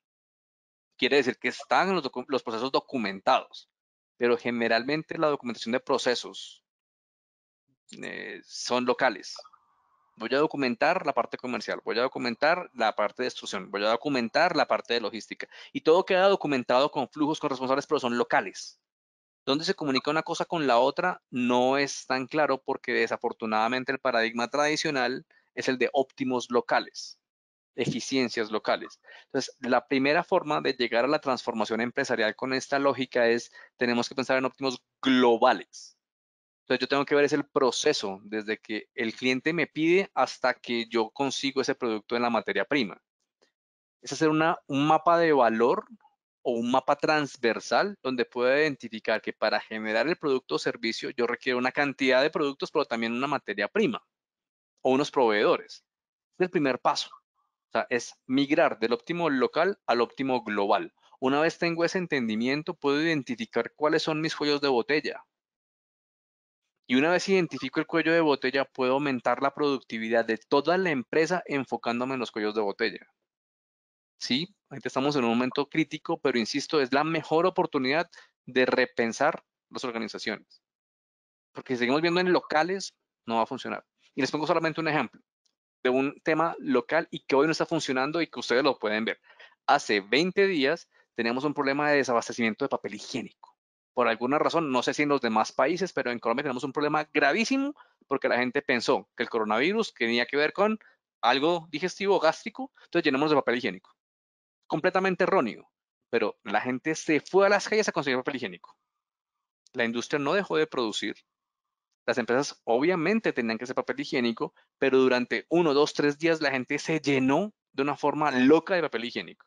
quiere decir que están los procesos documentados, pero generalmente la documentación de procesos eh, son locales. Voy a documentar la parte comercial, voy a documentar la parte de destrucción, voy a documentar la parte de logística. Y todo queda documentado con flujos con responsables pero son locales. Donde se comunica una cosa con la otra no es tan claro porque desafortunadamente el paradigma tradicional es el de óptimos locales, eficiencias locales. Entonces, la primera forma de llegar a la transformación empresarial con esta lógica es, tenemos que pensar en óptimos globales entonces yo tengo que ver ese proceso desde que el cliente me pide hasta que yo consigo ese producto en la materia prima. Es hacer un mapa de valor o un mapa transversal donde pueda identificar que para generar el producto o servicio yo requiero una cantidad de productos, pero también una materia prima o unos proveedores. Es el primer paso. O sea, es migrar del óptimo local al óptimo global. Una vez tengo ese entendimiento, puedo identificar cuáles son mis cuellos de botella, y una vez identifico el cuello de botella, puedo aumentar la productividad de toda la empresa enfocándome en los cuellos de botella. Sí, estamos en un momento crítico, pero insisto, es la mejor oportunidad de repensar las organizaciones. Porque si seguimos viendo en locales, no va a funcionar. Y les pongo solamente un ejemplo de un tema local y que hoy no está funcionando y que ustedes lo pueden ver. Hace 20 días teníamos un problema de desabastecimiento de papel higiénico por alguna razón, no sé si en los demás países, pero en Colombia tenemos un problema gravísimo porque la gente pensó que el coronavirus tenía que ver con algo digestivo o gástrico, entonces llenamos de papel higiénico. Completamente erróneo, pero la gente se fue a las calles a conseguir papel higiénico. La industria no dejó de producir. Las empresas obviamente tenían que hacer papel higiénico, pero durante uno, dos, tres días la gente se llenó de una forma loca de papel higiénico.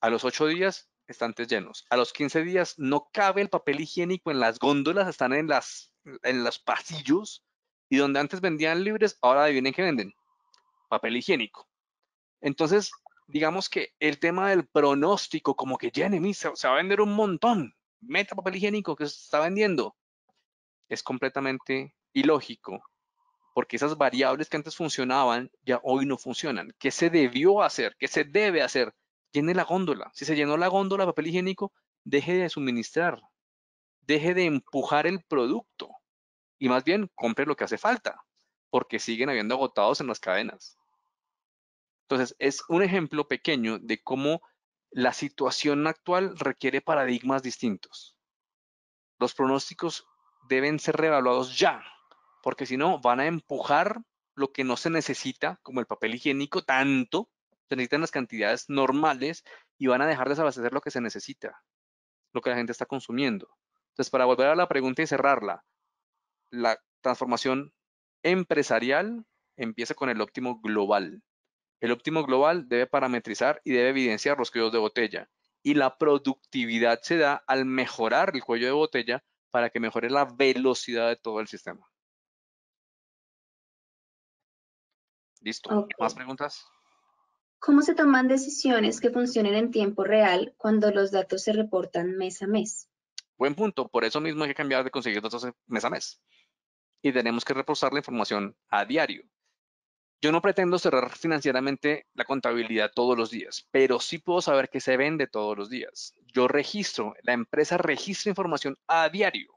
A los ocho días estantes llenos. A los 15 días no cabe el papel higiénico en las góndolas, están en, las, en los pasillos y donde antes vendían libres, ahora adivinen qué venden. Papel higiénico. Entonces, digamos que el tema del pronóstico, como que Jeremy se, se va a vender un montón, meta papel higiénico que se está vendiendo, es completamente ilógico porque esas variables que antes funcionaban ya hoy no funcionan. ¿Qué se debió hacer? ¿Qué se debe hacer llene la góndola. Si se llenó la góndola de papel higiénico, deje de suministrar, deje de empujar el producto y más bien compre lo que hace falta, porque siguen habiendo agotados en las cadenas. Entonces, es un ejemplo pequeño de cómo la situación actual requiere paradigmas distintos. Los pronósticos deben ser reevaluados ya, porque si no, van a empujar lo que no se necesita, como el papel higiénico, tanto se necesitan las cantidades normales y van a dejar de desabastecer lo que se necesita, lo que la gente está consumiendo. Entonces, para volver a la pregunta y cerrarla, la transformación empresarial empieza con el óptimo global. El óptimo global debe parametrizar y debe evidenciar los cuellos de botella. Y la productividad se da al mejorar el cuello de botella para que mejore la velocidad de todo el sistema. Listo. ¿Más preguntas? ¿Cómo se toman decisiones que funcionen en tiempo real cuando los datos se reportan mes a mes? Buen punto. Por eso mismo hay que cambiar de conseguir datos mes a mes. Y tenemos que reposar la información a diario. Yo no pretendo cerrar financieramente la contabilidad todos los días, pero sí puedo saber que se vende todos los días. Yo registro, la empresa registra información a diario.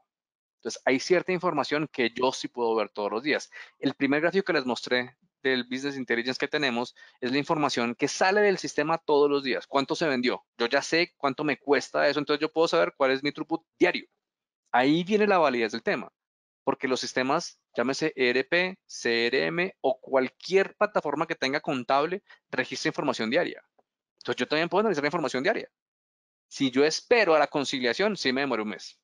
Entonces, hay cierta información que yo sí puedo ver todos los días. El primer gráfico que les mostré del business intelligence que tenemos es la información que sale del sistema todos los días. ¿Cuánto se vendió? Yo ya sé cuánto me cuesta eso, entonces yo puedo saber cuál es mi throughput diario. Ahí viene la validez del tema, porque los sistemas, llámese ERP, CRM o cualquier plataforma que tenga contable, registra información diaria. Entonces yo también puedo analizar la información diaria. Si yo espero a la conciliación, sí me demora un mes.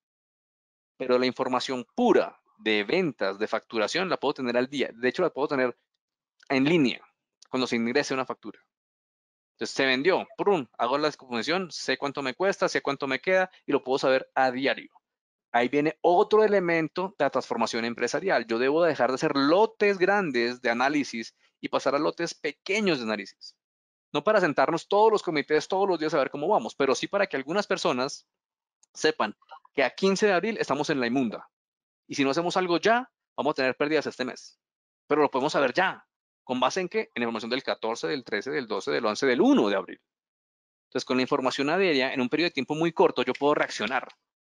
Pero la información pura de ventas, de facturación, la puedo tener al día. De hecho, la puedo tener en línea cuando se ingrese una factura. Entonces se vendió, prun, hago la descomposición, sé cuánto me cuesta, sé cuánto me queda y lo puedo saber a diario. Ahí viene otro elemento de la transformación empresarial. Yo debo dejar de hacer lotes grandes de análisis y pasar a lotes pequeños de análisis. No para sentarnos todos los comités todos los días a ver cómo vamos, pero sí para que algunas personas sepan que a 15 de abril estamos en la inmunda. Y si no hacemos algo ya, vamos a tener pérdidas este mes. Pero lo podemos saber ya. ¿Con base en qué? En información del 14, del 13, del 12, del 11, del 1 de abril. Entonces, con la información diaria, en un periodo de tiempo muy corto, yo puedo reaccionar.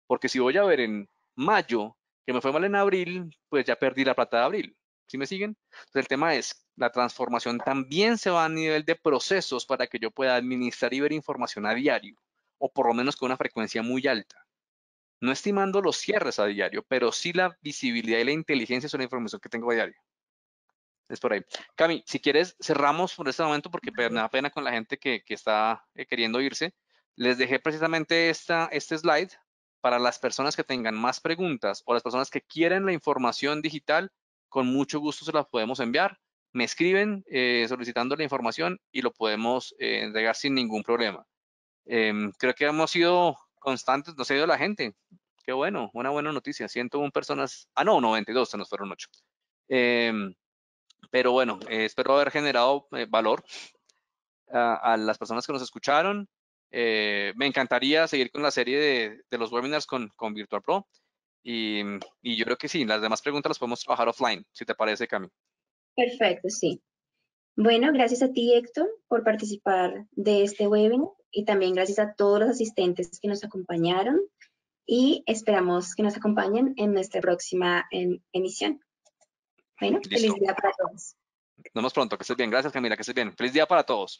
Porque si voy a ver en mayo que me fue mal en abril, pues ya perdí la plata de abril. ¿Sí me siguen? Entonces, el tema es, la transformación también se va a nivel de procesos para que yo pueda administrar y ver información a diario, o por lo menos con una frecuencia muy alta. No estimando los cierres a diario, pero sí la visibilidad y la inteligencia sobre la información que tengo a diario es por ahí. Cami, si quieres, cerramos por este momento porque me da pena con la gente que, está eh, queriendo irse. Les dejé precisamente esta, este slide para las personas que tengan más preguntas o las personas que quieren la información digital, con mucho gusto se la podemos enviar. Me escriben eh, solicitando la información y lo podemos eh, entregar sin ningún problema. Em, creo que hemos sido constantes, nos ha ido la gente. Qué bueno, una buena noticia. 101 personas. Ah, no, 92, se nos fueron 8. Pero bueno, eh, espero haber generado eh, valor a, las personas que nos escucharon. Eh, me encantaría seguir con la serie de, los webinars con, con Virtual Pro. Y, yo creo que sí, las demás preguntas las podemos trabajar offline, si te parece, Cami. Perfecto, sí. Bueno, gracias a ti, Héctor, por participar de este webinar y también gracias a todos los asistentes que nos acompañaron y esperamos que nos acompañen en nuestra próxima em, emisión. Bueno, feliz día para todos. Nos vemos pronto, que estés bien. Gracias, Camila, que estés bien. Feliz día para todos.